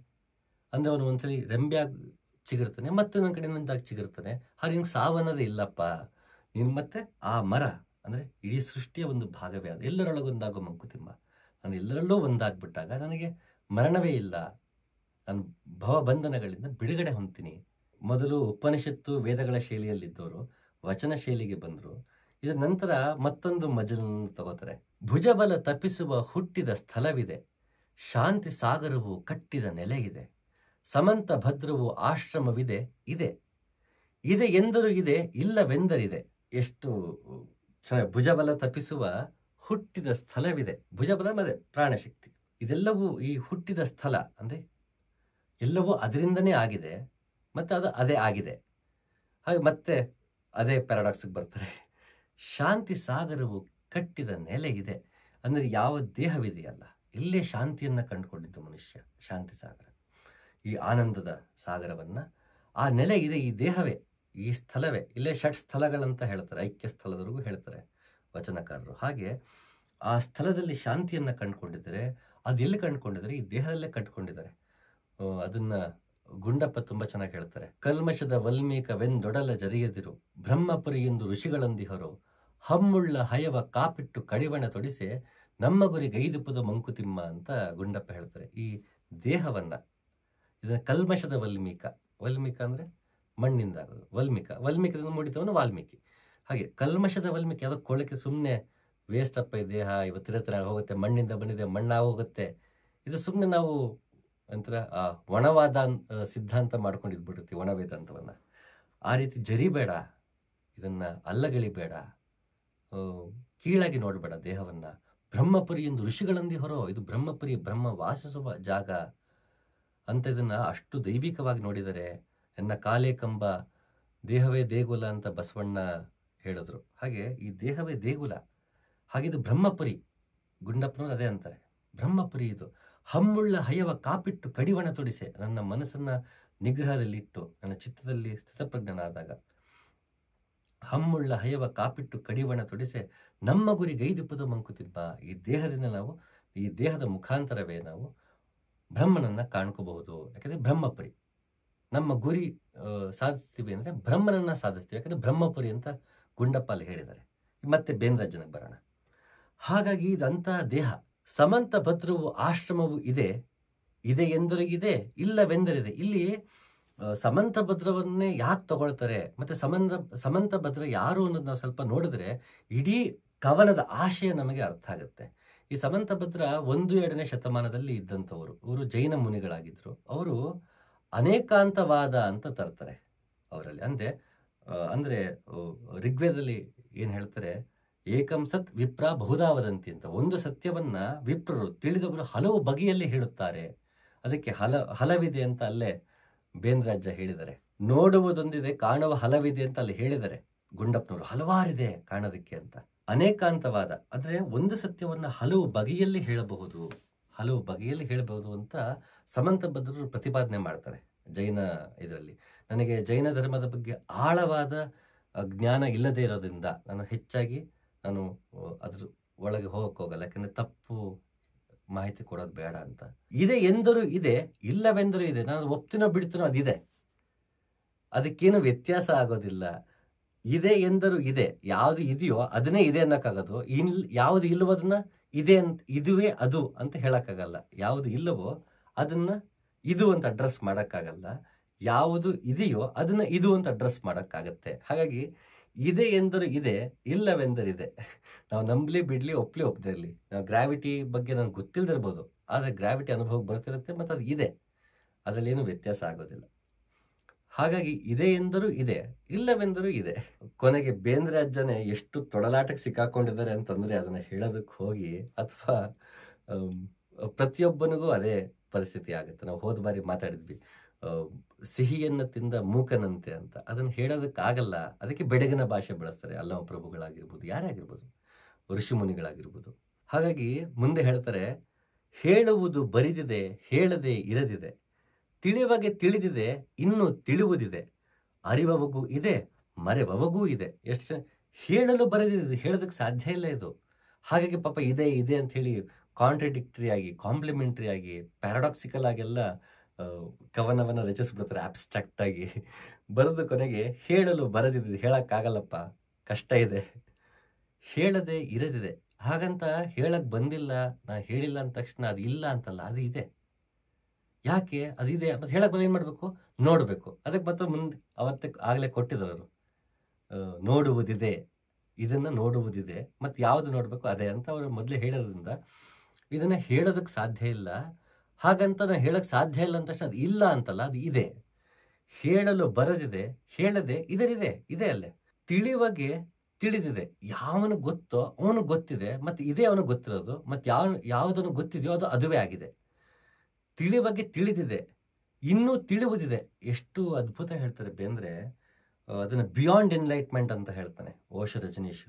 ಅಂದರೆ ಅವನು ಒಂದ್ಸಲಿ ಆಗಿ ಚಿಗಿರ್ತಾನೆ ಮತ್ತು ನನ್ನ ಕಡೆ ನಂದಾಗಿ ಚಿಗಿರ್ತಾನೆ ಹಾಗೆ ಹಿಂಗೆ ಸಾವನ್ನೋದೇ ಇಲ್ಲಪ್ಪ ನೀನು ಮತ್ತೆ ಆ ಮರ ಅಂದರೆ ಇಡೀ ಸೃಷ್ಟಿಯ ಒಂದು ಭಾಗವೇ ಅದು ಎಲ್ಲರೊಳಗೊಂದಾಗೋ ಮಂಕುತಿಮ್ಮ ನಾನು ಎಲ್ಲರಲ್ಲೂ ಒಂದಾಗ್ಬಿಟ್ಟಾಗ ನನಗೆ ಮರಣವೇ ಇಲ್ಲ ನಾನು ಭವಬಂಧನಗಳಿಂದ ಬಿಡುಗಡೆ ಹೊಂತೀನಿ ಮೊದಲು ಉಪನಿಷತ್ತು ವೇದಗಳ ಶೈಲಿಯಲ್ಲಿದ್ದವರು ವಚನ ಶೈಲಿಗೆ ಬಂದರು ಇದರ ನಂತರ ಮತ್ತೊಂದು ಮಜಲನ್ನು ತಗೋತಾರೆ ಭುಜಬಲ ತಪ್ಪಿಸುವ ಹುಟ್ಟಿದ ಸ್ಥಳವಿದೆ ಶಾಂತಿ ಸಾಗರವು ಕಟ್ಟಿದ ನೆಲೆಯಿದೆ ಸಮಂತ ಭದ್ರವು ಆಶ್ರಮವಿದೆ ಇದೆ ಇದೆ ಎಂದರೂ ಇದೆ ಇಲ್ಲವೆಂದರಿದೆ ಎಷ್ಟು ಸಾರಿ ಭುಜಬಲ ತಪ್ಪಿಸುವ ಹುಟ್ಟಿದ ಸ್ಥಳವಿದೆ ಭುಜಬಲ ಮತ್ತೆ ಪ್ರಾಣಶಕ್ತಿ ಇದೆಲ್ಲವೂ ಈ ಹುಟ್ಟಿದ ಸ್ಥಳ ಅಂದರೆ ಎಲ್ಲವೂ ಅದರಿಂದನೇ ಆಗಿದೆ ಮತ್ತು ಅದು ಅದೇ ಆಗಿದೆ ಹಾಗೆ ಮತ್ತೆ ಅದೇ ಪ್ಯಾರಾಡಾಕ್ಸಿಗೆ ಬರ್ತಾರೆ ಶಾಂತಿ ಸಾಗರವು ಕಟ್ಟಿದ ನೆಲೆ ಇದೆ ಅಂದರೆ ಯಾವ ದೇಹವಿದೆಯಲ್ಲ ಇಲ್ಲೇ ಶಾಂತಿಯನ್ನು ಕಂಡುಕೊಂಡಿದ್ದು ಮನುಷ್ಯ ಶಾಂತಿ ಸಾಗರ ಈ ಆನಂದದ ಸಾಗರವನ್ನು ಆ ನೆಲೆ ಇದೆ ಈ ದೇಹವೇ ಈ ಸ್ಥಳವೇ ಇಲ್ಲೇ ಷಟ್ ಸ್ಥಳಗಳಂತ ಹೇಳ್ತಾರೆ ಐಕ್ಯ ಸ್ಥಳದವರೆಗೂ ಹೇಳ್ತಾರೆ ವಚನಕಾರರು ಹಾಗೆ ಆ ಸ್ಥಳದಲ್ಲಿ ಶಾಂತಿಯನ್ನು ಕಂಡುಕೊಂಡಿದ್ದರೆ ಅದು ಎಲ್ಲಿ ಕಂಡುಕೊಂಡಿದ್ದಾರೆ ಈ ದೇಹದಲ್ಲೇ ಕಂಡುಕೊಂಡಿದ್ದಾರೆ ಅದನ್ನು ಗುಂಡಪ್ಪ ತುಂಬ ಚೆನ್ನಾಗಿ ಹೇಳ್ತಾರೆ ಕಲ್ಮಶದ ವಲ್ಮೀಕ ವೆಂದೊಡಲ ಜರಿಯದಿರು ಎಂದು ಋಷಿಗಳಂದಿಹರು ಹಮ್ಮುಳ್ಳ ಹಯವ ಕಾಪಿಟ್ಟು ಕಡಿವಣ ತೊಡಿಸಿ ನಮ್ಮ ಗುರಿ ಗೈದುಪದ ಮಂಕುತಿಮ್ಮ ಅಂತ ಗುಂಡಪ್ಪ ಹೇಳ್ತಾರೆ ಈ ದೇಹವನ್ನು ಇದನ್ನು ಕಲ್ಮಶದ ವಲ್ಮೀಕ ವಲ್ಮೀಕ ಅಂದರೆ ಮಣ್ಣಿಂದ ವಲ್ಮಿಕ ವಲ್ಮಿಕದಿಂದ ಮೂಡಿತವನು ವಾಲ್ಮೀಕಿ ಹಾಗೆ ಕಲ್ಮಶದ ವಲ್ಮಿಕಿ ಅದಕ್ಕೆ ಕೊಳಕ್ಕೆ ಸುಮ್ಮನೆ ವೇಸ್ಟ್ ಅಪ್ಪ ಈ ದೇಹ ಇವತ್ತಿರತ್ರ ಹೋಗುತ್ತೆ ಮಣ್ಣಿಂದ ಬಂದಿದೆ ಮಣ್ಣಾ ಹೋಗುತ್ತೆ ಇದು ಸುಮ್ಮನೆ ನಾವು ಒಂಥರ ಆ ಒಣವಾದ ಸಿದ್ಧಾಂತ ಮಾಡ್ಕೊಂಡಿದ್ಬಿಟ್ಟಿರ್ತೀವಿ ಒಣ ವೇದಾಂತವನ್ನು ಆ ರೀತಿ ಜರಿಬೇಡ ಇದನ್ನು ಅಲ್ಲಗಳಿಬೇಡ ಕೀಳಾಗಿ ನೋಡಬೇಡ ದೇಹವನ್ನು ಬ್ರಹ್ಮಪುರಿ ಎಂದು ಋಷಿಗಳಂದಿ ಹೊರೋ ಇದು ಬ್ರಹ್ಮಪುರಿ ಬ್ರಹ್ಮ ವಾಸಿಸುವ ಜಾಗ ಅಂತ ಇದನ್ನು ಅಷ್ಟು ದೈವಿಕವಾಗಿ ನೋಡಿದರೆ ಎನ್ನ ಕಾಲೇ ಕಂಬ ದೇಹವೇ ದೇಗುಲ ಅಂತ ಬಸವಣ್ಣ ಹೇಳಿದ್ರು ಹಾಗೆ ಈ ದೇಹವೇ ದೇಗುಲ ಹಾಗಿದು ಬ್ರಹ್ಮಪುರಿ ಗುಂಡಪ್ಪನವ್ರು ಅದೇ ಅಂತಾರೆ ಬ್ರಹ್ಮಪುರಿ ಇದು ಹಮ್ಮುಳ್ಳ ಹಯವ ಕಾಪಿಟ್ಟು ಕಡಿವಣ ತೊಡಿಸೆ ನನ್ನ ಮನಸ್ಸನ್ನ ನಿಗ್ರಹದಲ್ಲಿಟ್ಟು ನನ್ನ ಚಿತ್ತದಲ್ಲಿ ಸ್ಥಿತಪ್ರಜ್ಞನಾದಾಗ ಹಮ್ಮುಳ್ಳ ಹಯವ ಕಾಪಿಟ್ಟು ಕಡಿವಣ ತೊಡಿಸೆ ನಮ್ಮ ಗುರಿ ಗೈದಿಪ್ಪದ ಮಂಕುತಿಬ್ಬ ಈ ದೇಹದಿಂದ ನಾವು ಈ ದೇಹದ ಮುಖಾಂತರವೇ ನಾವು ಬ್ರಹ್ಮನನ್ನು ಕಾಣ್ಕೋಬಹುದು ಯಾಕಂದ್ರೆ ಬ್ರಹ್ಮಪುರಿ ನಮ್ಮ ಗುರಿ ಸಾಧಿಸ್ತೀವಿ ಅಂದರೆ ಬ್ರಹ್ಮನನ್ನು ಸಾಧಿಸ್ತೀವಿ ಯಾಕಂದರೆ ಬ್ರಹ್ಮಪುರಿ ಅಂತ ಅಲ್ಲಿ ಹೇಳಿದ್ದಾರೆ ಮತ್ತೆ ಬೇಂದ್ರಜ್ಜನಕ್ಕೆ ಬರೋಣ ಹಾಗಾಗಿ ಇದಂಥ ದೇಹ ಸಮಂತ ಭದ್ರವು ಆಶ್ರಮವು ಇದೆ ಇದೆ ಎಂದರಿಗಿದೆ ಇಲ್ಲವೆಂದರಿದೆ ಇಲ್ಲಿ ಸಮಂತ ಭದ್ರವನ್ನೇ ಯಾಕೆ ತಗೊಳ್ತಾರೆ ಮತ್ತು ಸಮಂತ ಸಮಂತ ಭದ್ರ ಯಾರು ಅನ್ನೋದು ನಾವು ಸ್ವಲ್ಪ ನೋಡಿದ್ರೆ ಇಡೀ ಕವನದ ಆಶಯ ನಮಗೆ ಅರ್ಥ ಆಗುತ್ತೆ ಈ ಸಮಂತ ಭದ್ರ ಒಂದು ಎರಡನೇ ಶತಮಾನದಲ್ಲಿ ಇದ್ದಂಥವರು ಇವರು ಜೈನ ಮುನಿಗಳಾಗಿದ್ದರು ಅವರು ಅನೇಕಾಂತವಾದ ಅಂತ ತರ್ತಾರೆ ಅವರಲ್ಲಿ ಅಂದರೆ ಅಂದರೆ ಋಗ್ವೇದದಲ್ಲಿ ಏನು ಹೇಳ್ತಾರೆ ಏಕಂ ಸತ್ ವಿಪ್ರ ಬಹುದಾವದಂತಿ ಅಂತ ಒಂದು ಸತ್ಯವನ್ನು ವಿಪ್ರರು ತಿಳಿದವರು ಹಲವು ಬಗೆಯಲ್ಲಿ ಹೇಳುತ್ತಾರೆ ಅದಕ್ಕೆ ಹಲ ಹಲವಿದೆ ಅಂತ ಅಲ್ಲೇ ಬೇಂದ್ರಾಜ್ಯ ಹೇಳಿದರೆ ನೋಡುವುದೊಂದಿದೆ ಕಾಣುವ ಹಲವಿದೆ ಅಂತ ಅಲ್ಲಿ ಹೇಳಿದರೆ ಗುಂಡಪ್ಪನವರು ಹಲವಾರಿದೆ ಕಾಣೋದಕ್ಕೆ ಅಂತ ಅನೇಕಾಂತವಾದ ಅಂದರೆ ಒಂದು ಸತ್ಯವನ್ನು ಹಲವು ಬಗೆಯಲ್ಲಿ ಹೇಳಬಹುದು ಹಲವು ಬಗೆಯಲ್ಲಿ ಹೇಳಬಹುದು ಅಂತ ಸಮಂತ ಭದ್ರರು ಪ್ರತಿಪಾದನೆ ಮಾಡ್ತಾರೆ ಜೈನ ಇದರಲ್ಲಿ ನನಗೆ ಜೈನ ಧರ್ಮದ ಬಗ್ಗೆ ಆಳವಾದ ಜ್ಞಾನ ಇಲ್ಲದೇ ಇರೋದ್ರಿಂದ ನಾನು ಹೆಚ್ಚಾಗಿ ನಾನು ಅದ್ರ ಒಳಗೆ ಹೋಗಕ್ಕೆ ಹೋಗಲ್ಲ ಯಾಕಂದರೆ ತಪ್ಪು ಮಾಹಿತಿ ಕೊಡೋದು ಬೇಡ ಅಂತ ಇದೆ ಎಂದರೂ ಇದೆ ಇಲ್ಲವೆಂದರೂ ಇದೆ ನಾನು ಒಪ್ತಿನೋ ಬಿಡ್ತೀನೋ ಅದಿದೆ ಅದಕ್ಕೇನು ವ್ಯತ್ಯಾಸ ಆಗೋದಿಲ್ಲ ಇದೆ ಎಂದರು ಇದೆ ಯಾವುದು ಇದೆಯೋ ಅದನ್ನೇ ಇದೆ ಅನ್ನೋಕ್ಕಾಗೋದು ಇನ್ ಯಾವುದು ಇಲ್ಲವೋದನ್ನ ಇದೆ ಅಂತ ಇದುವೇ ಅದು ಅಂತ ಹೇಳೋಕ್ಕಾಗಲ್ಲ ಯಾವುದು ಇಲ್ಲವೋ ಅದನ್ನ ಇದು ಅಂತ ಅಡ್ರೆಸ್ ಮಾಡೋಕ್ಕಾಗಲ್ಲ ಯಾವುದು ಇದೆಯೋ ಅದನ್ನ ಇದು ಅಂತ ಅಡ್ರೆಸ್ ಮಾಡೋಕ್ಕಾಗತ್ತೆ ಹಾಗಾಗಿ ಇದೆ ಎಂದರು ಇದೆ ಇಲ್ಲವೆಂದರಿದೆ ನಾವು ನಂಬಲಿ ಬಿಡ್ಲಿ ಒಪ್ಲಿ ಒಪ್ಪದಿರಲಿ ನಾವು ಗ್ರಾವಿಟಿ ಬಗ್ಗೆ ನನಗೆ ಗೊತ್ತಿಲ್ಲದಿರ್ಬೋದು ಆದರೆ ಗ್ರಾವಿಟಿ ಅನುಭವಕ್ಕೆ ಬರ್ತಿರುತ್ತೆ ಮತ್ತು ಅದು ಇದೆ ಅದರಲ್ಲಿ ಏನು ವ್ಯತ್ಯಾಸ ಆಗೋದಿಲ್ಲ ಹಾಗಾಗಿ ಇದೆ ಎಂದರೂ ಇದೆ ಇಲ್ಲವೆಂದರೂ ಇದೆ ಕೊನೆಗೆ ಬೇಂದ್ರೆ ಅಜ್ಜನೇ ಎಷ್ಟು ತೊಡಲಾಟಕ್ಕೆ ಸಿಕ್ಕಾಕೊಂಡಿದ್ದಾರೆ ಅಂತಂದರೆ ಅದನ್ನು ಹೇಳೋದಕ್ಕೆ ಹೋಗಿ ಅಥವಾ ಪ್ರತಿಯೊಬ್ಬನಿಗೂ ಅದೇ ಪರಿಸ್ಥಿತಿ ಆಗುತ್ತೆ ನಾವು ಹೋದ ಬಾರಿ ಮಾತಾಡಿದ್ವಿ ಸಿಹಿಯನ್ನು ತಿಂದ ಮೂಕನಂತೆ ಅಂತ ಅದನ್ನು ಹೇಳೋದಕ್ಕಾಗಲ್ಲ ಅದಕ್ಕೆ ಬೆಡಗಿನ ಭಾಷೆ ಬಳಸ್ತಾರೆ ಅಲ್ಲವ ಪ್ರಭುಗಳಾಗಿರ್ಬೋದು ಯಾರೇ ಆಗಿರ್ಬೋದು ಋಷಿಮುನಿಗಳಾಗಿರ್ಬೋದು ಹಾಗಾಗಿ ಮುಂದೆ ಹೇಳ್ತಾರೆ ಹೇಳುವುದು ಬರಿದಿದೆ ಹೇಳದೆ ಇರದಿದೆ ತಿಳಿವಗೆ ತಿಳಿದಿದೆ ಇನ್ನು ತಿಳಿವುದಿದೆ ಅರಿವವಗೂ ಇದೆ ಮರೆವವಗೂ ಇದೆ ಎಷ್ಟು ಹೇಳಲು ಬರೆದಿದೆ ಹೇಳೋದಕ್ಕೆ ಸಾಧ್ಯ ಇಲ್ಲ ಇದು ಹಾಗಾಗಿ ಪಾಪ ಇದೆ ಇದೆ ಅಂತ ಹೇಳಿ ಕಾಂಟ್ರಡಿಕ್ಟ್ರಿ ಆಗಿ ಕಾಂಪ್ಲಿಮೆಂಟ್ರಿ ಆಗಿ ಪ್ಯಾರಾಡಾಕ್ಸಿಕಲ್ ಆಗೆಲ್ಲ ಕವನವನ್ನು ರಚಿಸ್ಬಿಡ್ತಾರೆ ಆಬ್ಸ್ಟ್ರಾಕ್ಟ್ ಆಗಿ ಬರೆದು ಕೊನೆಗೆ ಹೇಳಲು ಬರೆದಿದೆ ಹೇಳೋಕ್ಕಾಗಲ್ಲಪ್ಪ ಕಷ್ಟ ಇದೆ ಹೇಳದೆ ಇರದಿದೆ ಹಾಗಂತ ಹೇಳಕ್ಕೆ ಬಂದಿಲ್ಲ ನಾ ಹೇಳಿಲ್ಲ ಅಂದ ತಕ್ಷಣ ಅದು ಇಲ್ಲ ಅಂತಲ್ಲ ಅದು ಇದೆ ಯಾಕೆ ಅದಿದೆ ಮತ್ತು ಹೇಳಕ್ಕೆ ಏನು ಮಾಡಬೇಕು ನೋಡಬೇಕು ಅದಕ್ಕೆ ಮತ್ತೆ ಮುಂದೆ ಅವತ್ತಕ್ಕೆ ಆಗಲೇ ಕೊಟ್ಟಿದವರು ನೋಡುವುದಿದೆ ಇದನ್ನು ನೋಡುವುದಿದೆ ಮತ್ತು ಯಾವುದು ನೋಡಬೇಕು ಅದೇ ಅಂತ ಅವರು ಮೊದಲೇ ಹೇಳೋದ್ರಿಂದ ಇದನ್ನು ಹೇಳೋದಕ್ಕೆ ಸಾಧ್ಯ ಇಲ್ಲ ಹಾಗಂತ ನಾನು ಹೇಳೋಕ್ಕೆ ಸಾಧ್ಯ ಇಲ್ಲ ಅಂತ ಅದು ಇಲ್ಲ ಅಂತಲ್ಲ ಅದು ಇದೆ ಹೇಳಲು ಬರದಿದೆ ಹೇಳದೆ ಇದರಿದೆ ಇದೆ ಅಲ್ಲೇ ತಿಳಿವಾಗೆ ತಿಳಿದಿದೆ ಯಾವನು ಗೊತ್ತೋ ಅವನು ಗೊತ್ತಿದೆ ಮತ್ತು ಇದೇ ಅವನು ಗೊತ್ತಿರೋದು ಮತ್ತು ಯಾವ ಯಾವುದನ್ನು ಗೊತ್ತಿದೆಯೋ ಅದು ಅದುವೇ ಆಗಿದೆ ತಿಳಿ ಬಗ್ಗೆ ತಿಳಿದಿದೆ ಇನ್ನೂ ತಿಳಿವುದಿದೆ ಎಷ್ಟು ಅದ್ಭುತ ಹೇಳ್ತಾರೆ ಬೇಂದ್ರೆ ಅದನ್ನು ಬಿಯಾಂಡ್ ಎನ್ಲೈಟ್ಮೆಂಟ್ ಅಂತ ಹೇಳ್ತಾನೆ ಓಶ ರಜನೀಶ್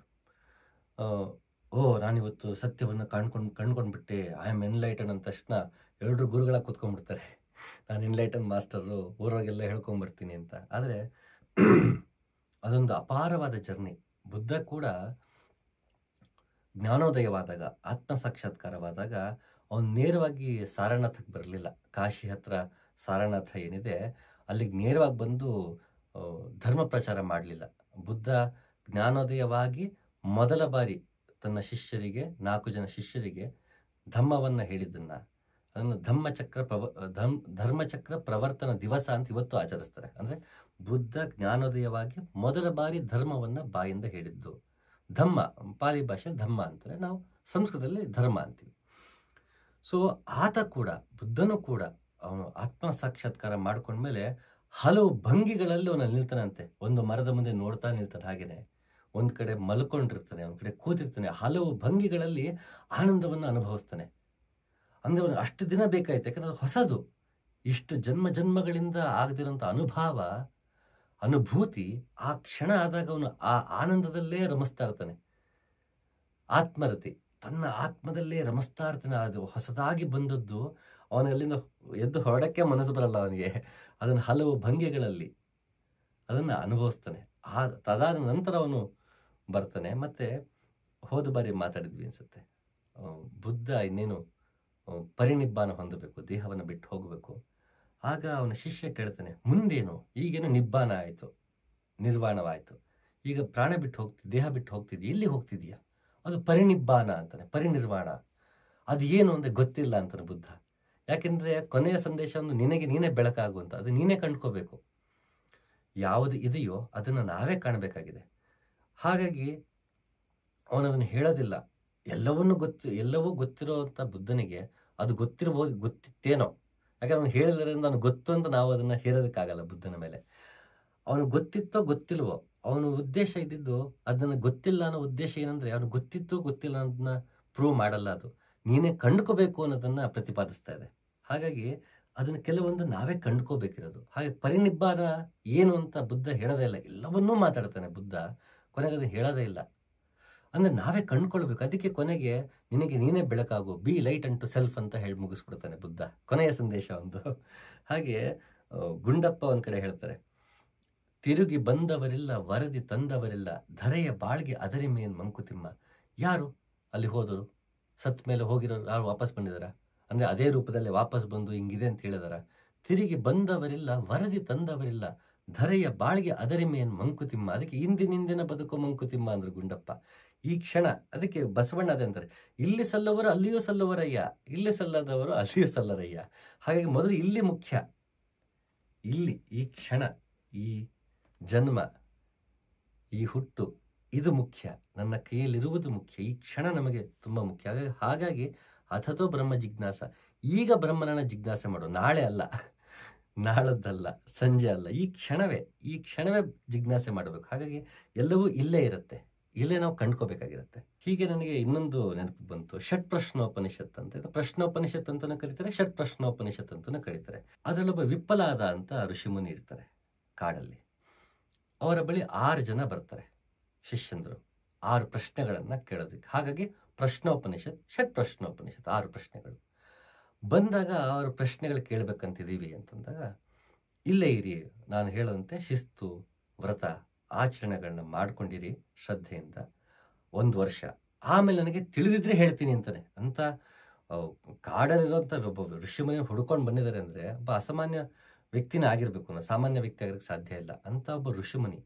ಓ ನಾನಿವತ್ತು ಸತ್ಯವನ್ನು ಕಾಣ್ಕೊಂಡು ಕಂಡ್ಕೊಂಡ್ಬಿಟ್ಟೆ ಐ ಆಮ್ ಎನ್ಲೈಟನ್ ಅಂದ ತಕ್ಷಣ ಎರಡು ಗುರುಗಳ ಕೂತ್ಕೊಂಡ್ಬಿಡ್ತಾರೆ ನಾನು ಎನ್ಲೈಟನ್ ಮಾಸ್ಟರು ಊರಾಗೆಲ್ಲ ಹೇಳ್ಕೊಂಬರ್ತೀನಿ ಅಂತ ಆದರೆ ಅದೊಂದು ಅಪಾರವಾದ ಜರ್ನಿ ಬುದ್ಧ ಕೂಡ ಜ್ಞಾನೋದಯವಾದಾಗ ಆತ್ಮ ಸಾಕ್ಷಾತ್ಕಾರವಾದಾಗ ಅವ್ನು ನೇರವಾಗಿ ಸಾರನಾಥಕ್ಕೆ ಬರಲಿಲ್ಲ ಕಾಶಿ ಹತ್ರ ಸಾರನಾಥ ಏನಿದೆ ಅಲ್ಲಿಗೆ ನೇರವಾಗಿ ಬಂದು ಧರ್ಮ ಪ್ರಚಾರ ಮಾಡಲಿಲ್ಲ ಬುದ್ಧ ಜ್ಞಾನೋದಯವಾಗಿ ಮೊದಲ ಬಾರಿ ತನ್ನ ಶಿಷ್ಯರಿಗೆ ನಾಲ್ಕು ಜನ ಶಿಷ್ಯರಿಗೆ ಧಮ್ಮವನ್ನು ಹೇಳಿದ್ದನ್ನು ಅದನ್ನು ಧಮ್ಮಚಕ್ರ ಪ್ರವ ಧಮ್ ಧರ್ಮಚಕ್ರ ಪ್ರವರ್ತನ ದಿವಸ ಅಂತ ಇವತ್ತು ಆಚರಿಸ್ತಾರೆ ಅಂದರೆ ಬುದ್ಧ ಜ್ಞಾನೋದಯವಾಗಿ ಮೊದಲ ಬಾರಿ ಧರ್ಮವನ್ನು ಬಾಯಿಂದ ಹೇಳಿದ್ದು ಧಮ್ಮ ಪಾಲಿ ಭಾಷೆ ಧಮ್ಮ ಅಂತಾರೆ ನಾವು ಸಂಸ್ಕೃತದಲ್ಲಿ ಧರ್ಮ ಅಂತೀವಿ ಸೊ ಆತ ಕೂಡ ಬುದ್ಧನು ಕೂಡ ಅವನು ಆತ್ಮ ಸಾಕ್ಷಾತ್ಕಾರ ಮಾಡ್ಕೊಂಡ್ಮೇಲೆ ಹಲವು ಭಂಗಿಗಳಲ್ಲಿ ಅವನು ನಿಲ್ತಾನಂತೆ ಒಂದು ಮರದ ಮುಂದೆ ನೋಡ್ತಾ ನಿಲ್ತಾನೆ ಹಾಗೆಯೇ ಒಂದು ಕಡೆ ಮಲ್ಕೊಂಡಿರ್ತಾನೆ ಒಂದು ಕಡೆ ಕೂತಿರ್ತಾನೆ ಹಲವು ಭಂಗಿಗಳಲ್ಲಿ ಆನಂದವನ್ನು ಅನುಭವಿಸ್ತಾನೆ ಅಂದರೆ ಅವನು ಅಷ್ಟು ದಿನ ಬೇಕಾಯ್ತು ಯಾಕಂದ್ರೆ ಅದು ಹೊಸದು ಇಷ್ಟು ಜನ್ಮ ಜನ್ಮಗಳಿಂದ ಆಗದಿರೋಂಥ ಅನುಭವ ಅನುಭೂತಿ ಆ ಕ್ಷಣ ಆದಾಗ ಅವನು ಆ ಆನಂದದಲ್ಲೇ ರಮಿಸ್ತಾ ಇರ್ತಾನೆ ಆತ್ಮರತಿ ತನ್ನ ಆತ್ಮದಲ್ಲೇ ರಮಸ್ತಾರ್ಥನ ಅದು ಹೊಸದಾಗಿ ಬಂದದ್ದು ಅವನಲ್ಲಿಂದ ಎದ್ದು ಹೊರಡಕ್ಕೆ ಮನಸ್ಸು ಬರಲ್ಲ ಅವನಿಗೆ ಅದನ್ನು ಹಲವು ಭಂಗಿಗಳಲ್ಲಿ ಅದನ್ನು ಅನುಭವಿಸ್ತಾನೆ ಆ ತದಾದ ನಂತರ ಅವನು ಬರ್ತಾನೆ ಮತ್ತೆ ಹೋದ ಬಾರಿ ಮಾತಾಡಿದ್ವಿ ಅನಿಸುತ್ತೆ ಬುದ್ಧ ಇನ್ನೇನು ಪರಿನಿಬ್ಬಾನ ಹೊಂದಬೇಕು ದೇಹವನ್ನು ಬಿಟ್ಟು ಹೋಗಬೇಕು ಆಗ ಅವನ ಶಿಷ್ಯ ಕೇಳ್ತಾನೆ ಮುಂದೇನು ಈಗೇನು ನಿಬ್ಬಾನ ಆಯಿತು ನಿರ್ವಾಣವಾಯಿತು ಈಗ ಪ್ರಾಣ ಬಿಟ್ಟು ಹೋಗ್ತಿ ದೇಹ ಬಿಟ್ಟು ಹೋಗ್ತಿದ್ದೆ ಎಲ್ಲಿ ಹೋಗ್ತಿದೀಯಾ ಅದು ಪರಿನಿಬ್ಬಾನ ಅಂತಾನೆ ಪರಿನಿರ್ವಾಣ ಅದು ಏನು ಅಂದರೆ ಗೊತ್ತಿಲ್ಲ ಅಂತಾನೆ ಬುದ್ಧ ಯಾಕೆಂದರೆ ಕೊನೆಯ ಸಂದೇಶವನ್ನು ನಿನಗೆ ನೀನೇ ಬೆಳಕಾಗುವಂತ ಅದು ನೀನೇ ಕಂಡ್ಕೋಬೇಕು ಯಾವುದು ಇದೆಯೋ ಅದನ್ನು ನಾವೇ ಕಾಣಬೇಕಾಗಿದೆ ಹಾಗಾಗಿ ಅವನದನ್ನು ಹೇಳೋದಿಲ್ಲ ಎಲ್ಲವನ್ನೂ ಗೊತ್ತಿ ಎಲ್ಲವೂ ಗೊತ್ತಿರುವಂಥ ಬುದ್ಧನಿಗೆ ಅದು ಗೊತ್ತಿರ್ಬೋದು ಗೊತ್ತಿತ್ತೇನೋ ಯಾಕಂದ್ರೆ ಅವನು ಹೇಳಿದ್ರಿಂದ ನಾನು ಗೊತ್ತು ಅಂತ ನಾವು ಅದನ್ನು ಹೇರೋದಕ್ಕಾಗಲ್ಲ ಬುದ್ಧನ ಮೇಲೆ ಅವನು ಗೊತ್ತಿತ್ತೋ ಗೊತ್ತಿಲ್ವೋ ಅವನು ಉದ್ದೇಶ ಇದ್ದಿದ್ದು ಅದನ್ನು ಗೊತ್ತಿಲ್ಲ ಅನ್ನೋ ಉದ್ದೇಶ ಏನಂದರೆ ಅವನು ಗೊತ್ತಿತ್ತೋ ಗೊತ್ತಿಲ್ಲ ಅನ್ನೋದನ್ನ ಪ್ರೂವ್ ಮಾಡಲ್ಲ ಅದು ನೀನೇ ಕಂಡ್ಕೋಬೇಕು ಅನ್ನೋದನ್ನು ಪ್ರತಿಪಾದಿಸ್ತಾ ಇದೆ ಹಾಗಾಗಿ ಅದನ್ನು ಕೆಲವೊಂದು ನಾವೇ ಕಂಡ್ಕೋಬೇಕಿರೋದು ಹಾಗೆ ಪರಿನಿಬ್ಬಾರ ಏನು ಅಂತ ಬುದ್ಧ ಹೇಳೋದೇ ಇಲ್ಲ ಎಲ್ಲವನ್ನೂ ಮಾತಾಡ್ತಾನೆ ಬುದ್ಧ ಕೊನೆಗೆ ಅದನ್ನು ಹೇಳೋದೇ ಇಲ್ಲ ಅಂದರೆ ನಾವೇ ಕಂಡ್ಕೊಳ್ಬೇಕು ಅದಕ್ಕೆ ಕೊನೆಗೆ ನಿನಗೆ ನೀನೇ ಬೆಳಕಾಗು be light and to self ಅಂತ ಹೇಳಿ ಮುಗಿಸ್ಬಿಡ್ತಾನೆ ಬುದ್ಧ ಕೊನೆಯ ಸಂದೇಶ ಒಂದು ಹಾಗೆ ಗುಂಡಪ್ಪ ಒಂದು ಕಡೆ ಹೇಳ್ತಾರೆ ತಿರುಗಿ ಬಂದವರಿಲ್ಲ ವರದಿ ತಂದವರಿಲ್ಲ ಧರೆಯ ಬಾಳ್ಗೆ ಅದರಿ ಮಂಕುತಿಮ್ಮ ಯಾರು ಅಲ್ಲಿ ಹೋದರು ಸತ್ ಮೇಲೆ ಹೋಗಿರೋರು ಯಾರು ವಾಪಸ್ ಬಂದಿದಾರ ಅಂದರೆ ಅದೇ ರೂಪದಲ್ಲಿ ವಾಪಸ್ ಬಂದು ಹಿಂಗಿದೆ ಅಂತ ಹೇಳಿದಾರ ತಿರುಗಿ ಬಂದವರಿಲ್ಲ ವರದಿ ತಂದವರಿಲ್ಲ ಧರೆಯ ಬಾಳ್ಗೆ ಅದರಿಮೆಯನ್ ಮಂಕುತಿಮ್ಮ ಅದಕ್ಕೆ ಇಂದಿನಿಂದಿನ ಬದುಕು ಮಂಕುತಿಮ್ಮ ಅಂದ್ರು ಗುಂಡಪ್ಪ ಈ ಕ್ಷಣ ಅದಕ್ಕೆ ಬಸವಣ್ಣ ಅದೇ ಅಂತಾರೆ ಇಲ್ಲಿ ಸಲ್ಲವರು ಅಲ್ಲಿಯೂ ಸಲ್ಲವರಯ್ಯ ಇಲ್ಲಿ ಸಲ್ಲದವರು ಅಲ್ಲಿಯೂ ಸಲ್ಲರಯ್ಯ ಹಾಗಾಗಿ ಮೊದಲು ಇಲ್ಲಿ ಮುಖ್ಯ ಇಲ್ಲಿ ಈ ಕ್ಷಣ ಈ ಜನ್ಮ ಈ ಹುಟ್ಟು ಇದು ಮುಖ್ಯ ನನ್ನ ಕೈಯಲ್ಲಿರುವುದು ಮುಖ್ಯ ಈ ಕ್ಷಣ ನಮಗೆ ತುಂಬ ಮುಖ್ಯ ಹಾಗಾಗಿ ಅಥತೋ ಬ್ರಹ್ಮ ಜಿಜ್ಞಾಸ ಈಗ ಬ್ರಹ್ಮನನ್ನ ಜಿಜ್ಞಾಸೆ ಮಾಡು ನಾಳೆ ಅಲ್ಲ ನಾಳದ್ದಲ್ಲ ಸಂಜೆ ಅಲ್ಲ ಈ ಕ್ಷಣವೇ ಈ ಕ್ಷಣವೇ ಜಿಜ್ಞಾಸೆ ಮಾಡಬೇಕು ಹಾಗಾಗಿ ಎಲ್ಲವೂ ಇಲ್ಲೇ ಇರುತ್ತೆ ಇಲ್ಲೇ ನಾವು ಕಂಡ್ಕೋಬೇಕಾಗಿರುತ್ತೆ ಹೀಗೆ ನನಗೆ ಇನ್ನೊಂದು ನೆನಪು ಬಂತು ಷಟ್ ಪ್ರಶ್ನೋಪನಿಷತ್ ಅಂತ ಪ್ರಶ್ನೋಪನಿಷತ್ ಅಂತಲೂ ಕರೀತಾರೆ ಷಟ್ ಪ್ರಶ್ನೋಪನಿಷತ್ ಅಂತಲೂ ಕರೀತಾರೆ ಅದರಲ್ಲೊಬ್ಬ ವಿಪ್ಪಲಾದ ಅಂತ ಋಷಿಮುನಿ ಇರ್ತಾರೆ ಕಾಡಲ್ಲಿ ಅವರ ಬಳಿ ಆರು ಜನ ಬರ್ತಾರೆ ಶಿಷ್ಯಂದರು ಆರು ಪ್ರಶ್ನೆಗಳನ್ನು ಕೇಳೋದಕ್ಕೆ ಹಾಗಾಗಿ ಪ್ರಶ್ನೋಪನಿಷತ್ ಷಟ್ ಪ್ರಶ್ನೋಪನಿಷತ್ ಆರು ಪ್ರಶ್ನೆಗಳು ಬಂದಾಗ ಅವರು ಪ್ರಶ್ನೆಗಳು ಕೇಳಬೇಕಂತಿದ್ದೀವಿ ಅಂತಂದಾಗ ಇಲ್ಲೇ ಇರಿ ನಾನು ಹೇಳದಂತೆ ಶಿಸ್ತು ವ್ರತ ಆಚರಣೆಗಳನ್ನ ಮಾಡ್ಕೊಂಡಿರಿ ಶ್ರದ್ಧೆಯಿಂದ ಒಂದು ವರ್ಷ ಆಮೇಲೆ ನನಗೆ ತಿಳಿದಿದ್ರೆ ಹೇಳ್ತೀನಿ ಅಂತಾನೆ ಅಂತ ಕಾಡಲ್ಲಿರುವಂಥ ಒಬ್ಬ ಋಷಿಮುನಿ ಹುಡ್ಕೊಂಡು ಬಂದಿದ್ದಾರೆ ಅಂದರೆ ಒಬ್ಬ ಅಸಾಮಾನ್ಯ ವ್ಯಕ್ತಿನೇ ಆಗಿರಬೇಕು ನಾನು ಸಾಮಾನ್ಯ ವ್ಯಕ್ತಿ ಆಗಿರೋಕ್ಕೆ ಸಾಧ್ಯ ಇಲ್ಲ ಅಂತ ಒಬ್ಬ ಋಷಿಮುನಿ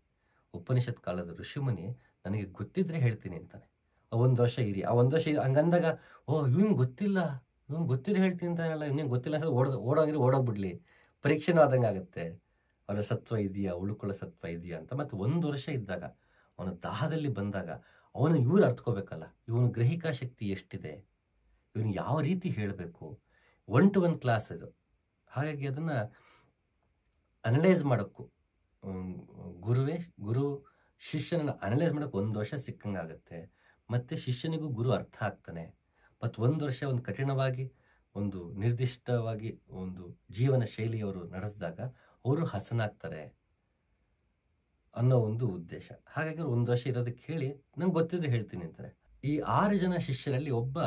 ಉಪನಿಷತ್ ಕಾಲದ ಋಷಿಮುನಿ ನನಗೆ ಗೊತ್ತಿದ್ರೆ ಹೇಳ್ತೀನಿ ಅಂತಾನೆ ಒಂದು ವರ್ಷ ಇರಿ ಆ ಒಂದು ವರ್ಷ ಹಂಗಂದಾಗ ಓ ಇವ್ನು ಗೊತ್ತಿಲ್ಲ ಇವ್ನು ಗೊತ್ತಿದ್ರೆ ಹೇಳ್ತೀನಿ ಅಂತಾನಲ್ಲ ಇವ್ನಿಗೆ ಗೊತ್ತಿಲ್ಲ ಸರ್ ಓಡ ಓಡೋಗಿರಿ ಓಡೋಗ್ಬಿಡ್ಲಿ ಪರೀಕ್ಷೆನೂ ಆದಂಗೆ ಆಗುತ್ತೆ ಅವರ ಸತ್ವ ಇದೆಯಾ ಉಳ್ಕೊಳ್ಳೋ ಸತ್ವ ಇದೆಯಾ ಅಂತ ಮತ್ತೆ ಒಂದು ವರ್ಷ ಇದ್ದಾಗ ಅವನ ದಾಹದಲ್ಲಿ ಬಂದಾಗ ಅವನು ಇವ್ರು ಅರ್ಥಕೋಬೇಕಲ್ಲ ಇವನು ಗ್ರಹಿಕಾ ಶಕ್ತಿ ಎಷ್ಟಿದೆ ಇವನು ಯಾವ ರೀತಿ ಹೇಳಬೇಕು ಒನ್ ಟು ಒನ್ ಕ್ಲಾಸ್ ಇದು ಹಾಗಾಗಿ ಅದನ್ನು ಅನಲೈಸ್ ಮಾಡೋಕ್ಕೂ ಗುರುವೇ ಗುರು ಶಿಷ್ಯನನ್ನು ಅನಲೈಸ್ ಮಾಡೋಕ್ಕೆ ಒಂದು ವರ್ಷ ಸಿಕ್ಕಂಗಾಗತ್ತೆ ಮತ್ತು ಶಿಷ್ಯನಿಗೂ ಗುರು ಅರ್ಥ ಆಗ್ತಾನೆ ಮತ್ತು ಒಂದು ವರ್ಷ ಒಂದು ಕಠಿಣವಾಗಿ ಒಂದು ನಿರ್ದಿಷ್ಟವಾಗಿ ಒಂದು ಜೀವನ ಶೈಲಿಯವರು ನಡೆಸಿದಾಗ ಅವರು ಹಸನಾಗ್ತಾರೆ ಅನ್ನೋ ಒಂದು ಉದ್ದೇಶ ಹಾಗಾಗಿ ಒಂದು ವರ್ಷ ಇರೋದಕ್ಕೆ ಹೇಳಿ ನಂಗೆ ಗೊತ್ತಿದ್ರೆ ಹೇಳ್ತೀನಿ ಅಂತಾರೆ ಈ ಆರು ಜನ ಶಿಷ್ಯರಲ್ಲಿ ಒಬ್ಬ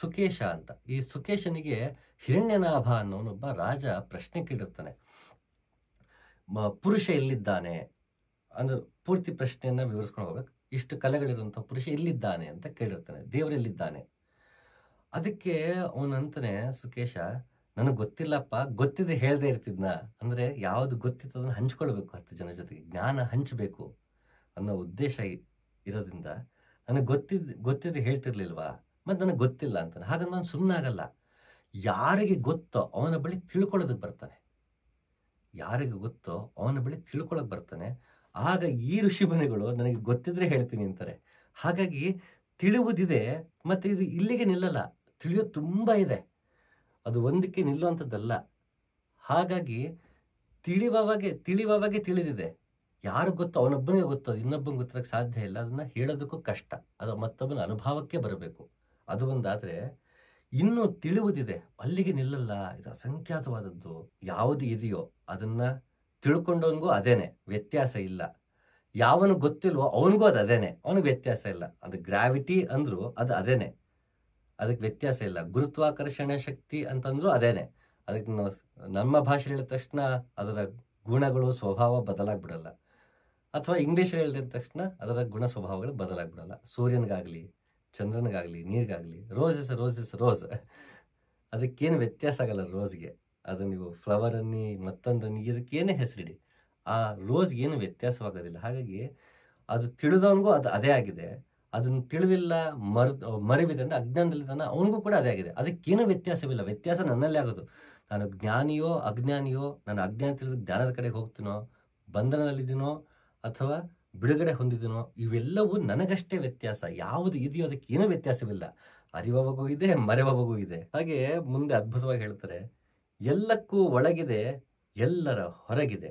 ಸುಕೇಶ ಅಂತ ಈ ಸುಕೇಶನಿಗೆ ಹಿರಣ್ಯನಾಭ ಅನ್ನೋನೊಬ್ಬ ರಾಜ ಪ್ರಶ್ನೆ ಕೇಳಿರ್ತಾನೆ ಪುರುಷ ಎಲ್ಲಿದ್ದಾನೆ ಅಂದ್ರೆ ಪೂರ್ತಿ ಪ್ರಶ್ನೆಯನ್ನು ವಿವರಿಸ್ಕೊಂಡು ಹೋಗಬೇಕು ಇಷ್ಟು ಕಲೆಗಳಿರುವಂಥ ಪುರುಷ ಎಲ್ಲಿದ್ದಾನೆ ಅಂತ ಕೇಳಿರ್ತಾನೆ ದೇವರೆಲ್ಲಿದ್ದಾನೆ ಅದಕ್ಕೆ ಅವನಂತಾನೆ ಸುಕೇಶ ನನಗೆ ಗೊತ್ತಿಲ್ಲಪ್ಪ ಗೊತ್ತಿದ್ರೆ ಹೇಳದೇ ಇರ್ತಿದ್ನ ಅಂದರೆ ಯಾವುದು ಗೊತ್ತಿತ್ತು ಅದನ್ನು ಹಂಚ್ಕೊಳ್ಬೇಕು ಹತ್ತು ಜನ ಜೊತೆಗೆ ಜ್ಞಾನ ಹಂಚಬೇಕು ಅನ್ನೋ ಉದ್ದೇಶ ಇರೋದ್ರಿಂದ ನನಗೆ ಗೊತ್ತಿದ್ದು ಗೊತ್ತಿದ್ರೆ ಹೇಳ್ತಿರ್ಲಿಲ್ವಾ ಮತ್ತು ನನಗೆ ಗೊತ್ತಿಲ್ಲ ಅಂತಾನೆ ಹಾಗಂದ್ರೆ ನಾನು ಸುಮ್ಮನಾಗಲ್ಲ ಯಾರಿಗೆ ಗೊತ್ತೋ ಅವನ ಬಳಿ ತಿಳ್ಕೊಳ್ಳೋದಕ್ಕೆ ಬರ್ತಾನೆ ಯಾರಿಗೆ ಗೊತ್ತೋ ಅವನ ಬಳಿ ತಿಳ್ಕೊಳಕ್ಕೆ ಬರ್ತಾನೆ ಆಗ ಈ ಋಷಿಮುನಿಗಳು ನನಗೆ ಗೊತ್ತಿದ್ರೆ ಹೇಳ್ತೀನಿ ಅಂತಾರೆ ಹಾಗಾಗಿ ತಿಳಿಯುವುದಿದೆ ಮತ್ತು ಇದು ಇಲ್ಲಿಗೆ ನಿಲ್ಲಲ್ಲ ತಿಳಿಯೋದು ತುಂಬ ಇದೆ ಅದು ಒಂದಕ್ಕೆ ನಿಲ್ಲುವಂಥದ್ದಲ್ಲ ಹಾಗಾಗಿ ತಿಳಿವವಾಗೆ ತಿಳಿವವಾಗೆ ತಿಳಿದಿದೆ ಯಾರು ಗೊತ್ತೋ ಅವನೊಬ್ಬನಿಗೆ ಗೊತ್ತೋ ಇನ್ನೊಬ್ಬನಿಗೆ ಗೊತ್ತಕ್ಕೆ ಸಾಧ್ಯ ಇಲ್ಲ ಅದನ್ನು ಹೇಳೋದಕ್ಕೂ ಕಷ್ಟ ಅದು ಮತ್ತೊಬ್ಬನ ಅನುಭವಕ್ಕೆ ಬರಬೇಕು ಅದು ಒಂದಾದರೆ ಇನ್ನೂ ತಿಳುವುದಿದೆ ಅಲ್ಲಿಗೆ ನಿಲ್ಲಲ್ಲ ಇದು ಅಸಂಖ್ಯಾತವಾದದ್ದು ಯಾವುದು ಇದೆಯೋ ಅದನ್ನ ತಿಳ್ಕೊಂಡವನಿಗೂ ಅದೇನೆ ವ್ಯತ್ಯಾಸ ಇಲ್ಲ ಯಾವನು ಗೊತ್ತಿಲ್ವೋ ಅವನಿಗೂ ಅದು ಅದೇನೆ ಅವನಿಗೆ ವ್ಯತ್ಯಾಸ ಇಲ್ಲ ಅದು ಗ್ರಾವಿಟಿ ಅಂದ್ರು ಅದು ಅದೇನೆ ಅದಕ್ಕೆ ವ್ಯತ್ಯಾಸ ಇಲ್ಲ ಗುರುತ್ವಾಕರ್ಷಣೆ ಶಕ್ತಿ ಅಂತಂದ್ರೂ ಅದೇನೆ ಅದಕ್ಕೆ ನಮ್ಮ ಭಾಷೆ ಹೇಳಿದ ತಕ್ಷಣ ಅದರ ಗುಣಗಳು ಸ್ವಭಾವ ಬದಲಾಗ್ಬಿಡಲ್ಲ ಅಥವಾ ಇಂಗ್ಲೀಷಲ್ಲಿ ಹೇಳಿದ ತಕ್ಷಣ ಅದರ ಗುಣ ಸ್ವಭಾವಗಳು ಬದಲಾಗ್ಬಿಡಲ್ಲ ಸೂರ್ಯನಿಗಾಗಲಿ ಚಂದ್ರನಿಗಾಗಲಿ ನೀರಿಗಾಗಲಿ ರೋಸ್ ರೋಸಸ್ ರೋಸ್ ಅದಕ್ಕೇನು ವ್ಯತ್ಯಾಸ ಆಗಲ್ಲ ರೋಸ್ಗೆ ಅದು ನೀವು ಫ್ಲವರನ್ನಿ ಮತ್ತೊಂದನ್ನಿ ಇದಕ್ಕೇನೇ ಹೆಸರಿಡಿ ಆ ರೋಸ್ಗೆ ಏನು ವ್ಯತ್ಯಾಸವಾಗೋದಿಲ್ಲ ಹಾಗಾಗಿ ಅದು ತಿಳಿದವನಿಗೂ ಅದು ಅದೇ ಆಗಿದೆ ಅದನ್ನು ತಿಳಿದಿಲ್ಲ ಮರ್ ಮರಿವಿದ್ದಾನೆ ಅಜ್ಞಾನದಲ್ಲಿದ್ದಾನೆ ಅವನಿಗೂ ಕೂಡ ಅದೇ ಆಗಿದೆ ಅದಕ್ಕೇನು ವ್ಯತ್ಯಾಸವಿಲ್ಲ ವ್ಯತ್ಯಾಸ ನನ್ನಲ್ಲೇ ಆಗೋದು ನಾನು ಜ್ಞಾನಿಯೋ ಅಜ್ಞಾನಿಯೋ ನಾನು ಅಜ್ಞಾನ ತಿಳಿದು ಜ್ಞಾನದ ಕಡೆಗೆ ಹೋಗ್ತೀನೋ ಬಂಧನದಲ್ಲಿದ್ದೀನೋ ಅಥವಾ ಬಿಡುಗಡೆ ಹೊಂದಿದನೋ ಇವೆಲ್ಲವೂ ನನಗಷ್ಟೇ ವ್ಯತ್ಯಾಸ ಯಾವುದು ಇದೆಯೋ ಅದಕ್ಕೆ ಏನೂ ವ್ಯತ್ಯಾಸವಿಲ್ಲ ಅರಿವವಗೂ ಇದೆ ಮರೆವವಗೂ ಇದೆ ಹಾಗೆ ಮುಂದೆ ಅದ್ಭುತವಾಗಿ ಹೇಳ್ತಾರೆ ಎಲ್ಲಕ್ಕೂ ಒಳಗಿದೆ ಎಲ್ಲರ ಹೊರಗಿದೆ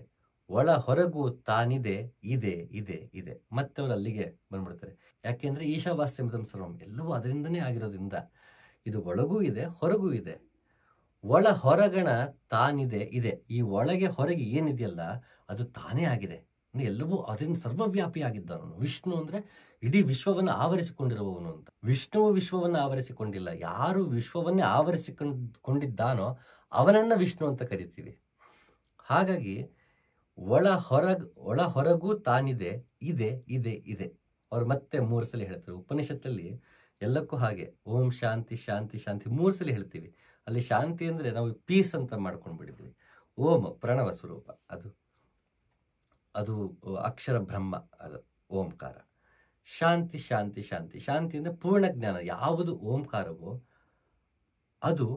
ಒಳ ಹೊರಗೂ ತಾನಿದೆ ಇದೆ ಇದೆ ಇದೆ ಮತ್ತೆ ಅವರು ಅಲ್ಲಿಗೆ ಬಂದ್ಬಿಡ್ತಾರೆ ಯಾಕೆಂದ್ರೆ ಈಶಾವಾಸ್ಯಮಿದಂ ಸರ್ವಂ ಎಲ್ಲವೂ ಅದರಿಂದನೇ ಆಗಿರೋದ್ರಿಂದ ಇದು ಒಳಗೂ ಇದೆ ಹೊರಗೂ ಇದೆ ಒಳ ಹೊರಗಣ ತಾನಿದೆ ಇದೆ ಈ ಒಳಗೆ ಹೊರಗೆ ಏನಿದೆಯಲ್ಲ ಅದು ತಾನೇ ಆಗಿದೆ ಎಲ್ಲವೂ ಅದರಿಂದ ಸರ್ವವ್ಯಾಪಿಯಾಗಿದ್ದವನು ವಿಷ್ಣು ಅಂದ್ರೆ ಇಡೀ ವಿಶ್ವವನ್ನು ಆವರಿಸಿಕೊಂಡಿರುವವನು ಅಂತ ವಿಷ್ಣುವು ವಿಶ್ವವನ್ನು ಆವರಿಸಿಕೊಂಡಿಲ್ಲ ಯಾರು ವಿಶ್ವವನ್ನೇ ಆವರಿಸಿಕೊಂಡಿದ್ದಾನೋ ಅವನನ್ನ ವಿಷ್ಣು ಅಂತ ಕರಿತೀವಿ ಹಾಗಾಗಿ ಒಳ ಹೊರಗ್ ಒಳ ಹೊರಗೂ ತಾನಿದೆ ಇದೆ ಇದೆ ಇದೆ ಅವ್ರು ಮತ್ತೆ ಮೂರು ಸಲ ಹೇಳ್ತಾರೆ ಉಪನಿಷತ್ತಲ್ಲಿ ಎಲ್ಲಕ್ಕೂ ಹಾಗೆ ಓಂ ಶಾಂತಿ ಶಾಂತಿ ಶಾಂತಿ ಮೂರು ಸಲ ಹೇಳ್ತೀವಿ ಅಲ್ಲಿ ಶಾಂತಿ ಅಂದರೆ ನಾವು ಪೀಸ್ ಅಂತ ಮಾಡ್ಕೊಂಡು ಬಿಡ್ತೀವಿ ಓಂ ಪ್ರಣವ ಸ್ವರೂಪ ಅದು ಅಕ್ಷರ ಬ್ರಹ್ಮ ಅದು ಓಂಕಾರ ಶಾಂತಿ ಶಾಂತಿ ಶಾಂತಿ ಶಾಂತಿ ಅಂದರೆ ಪೂರ್ಣ ಜ್ಞಾನ ಯಾವುದು ಓಂಕಾರವೋ ಅದು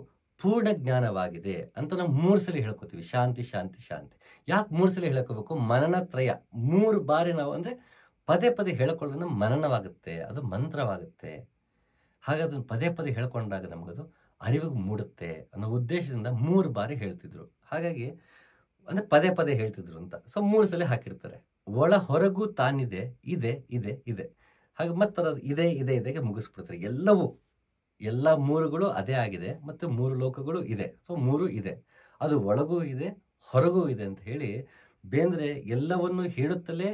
ಪೂರ್ಣ ಜ್ಞಾನವಾಗಿದೆ ಅಂತ ನಾವು ಮೂರು ಸಲ ಹೇಳ್ಕೊತೀವಿ ಶಾಂತಿ ಶಾಂತಿ ಶಾಂತಿ ಯಾಕೆ ಮೂರು ಸಲ ಹೇಳ್ಕೋಬೇಕು ಮನನತ್ರಯ ಮೂರು ಬಾರಿ ನಾವು ಅಂದರೆ ಪದೇ ಪದೇ ಹೇಳ್ಕೊಳ್ಳೋದು ಮನನವಾಗುತ್ತೆ ಅದು ಮಂತ್ರವಾಗುತ್ತೆ ಹಾಗೆ ಅದನ್ನು ಪದೇ ಪದೇ ಹೇಳ್ಕೊಂಡಾಗ ನಮಗದು ಅರಿವಿಗೆ ಮೂಡುತ್ತೆ ಅನ್ನೋ ಉದ್ದೇಶದಿಂದ ಮೂರು ಬಾರಿ ಹೇಳ್ತಿದ್ರು ಹಾಗಾಗಿ ಅಂದರೆ ಪದೇ ಪದೇ ಹೇಳ್ತಿದ್ರು ಅಂತ ಸೊ ಮೂರು ಸಲ ಹಾಕಿರ್ತಾರೆ ಒಳ ಹೊರಗೂ ತಾನಿದೆ ಇದೆ ಇದೆ ಇದೆ ಹಾಗೆ ಮತ್ತೆ ಇದೇ ಇದೇ ಇದೆಗೆ ಮುಗಿಸ್ಬಿಡ್ತಾರೆ ಎಲ್ಲವೂ ಎಲ್ಲ ಮೂರುಗಳು ಅದೇ ಆಗಿದೆ ಮತ್ತು ಮೂರು ಲೋಕಗಳು ಇದೆ ಸೊ ಮೂರು ಇದೆ ಅದು ಒಳಗೂ ಇದೆ ಹೊರಗೂ ಇದೆ ಅಂತ ಹೇಳಿ ಬೇಂದ್ರೆ ಎಲ್ಲವನ್ನು ಹೇಳುತ್ತಲೇ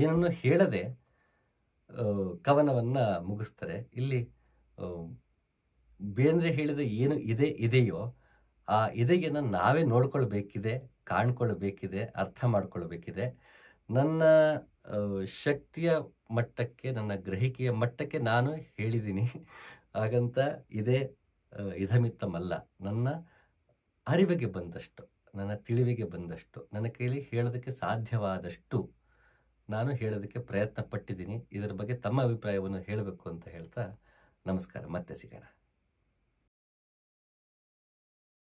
ಏನನ್ನು ಹೇಳದೆ ಕವನವನ್ನು ಮುಗಿಸ್ತಾರೆ ಇಲ್ಲಿ ಬೇಂದ್ರೆ ಹೇಳಿದ ಏನು ಇದೆ ಇದೆಯೋ ಆ ನಾನು ನಾವೇ ನೋಡ್ಕೊಳ್ಬೇಕಿದೆ ಕಾಣ್ಕೊಳ್ಬೇಕಿದೆ ಅರ್ಥ ಮಾಡ್ಕೊಳ್ಬೇಕಿದೆ ನನ್ನ ಶಕ್ತಿಯ ಮಟ್ಟಕ್ಕೆ ನನ್ನ ಗ್ರಹಿಕೆಯ ಮಟ್ಟಕ್ಕೆ ನಾನು ಹೇಳಿದ್ದೀನಿ ಹಾಗಂತ ಇದೇ ಇದಮಿತ್ತಮಲ್ಲ ನನ್ನ ಅರಿವಿಗೆ ಬಂದಷ್ಟು ನನ್ನ ತಿಳಿವಿಗೆ ಬಂದಷ್ಟು ನನ್ನ ಕೈಲಿ ಹೇಳೋದಕ್ಕೆ ಸಾಧ್ಯವಾದಷ್ಟು ನಾನು ಹೇಳೋದಕ್ಕೆ ಪ್ರಯತ್ನ ಪಟ್ಟಿದ್ದೀನಿ ಇದರ ಬಗ್ಗೆ ತಮ್ಮ ಅಭಿಪ್ರಾಯವನ್ನು ಹೇಳಬೇಕು ಅಂತ ಹೇಳ್ತಾ ನಮಸ್ಕಾರ ಮತ್ತೆ ಸಿಗೋಣ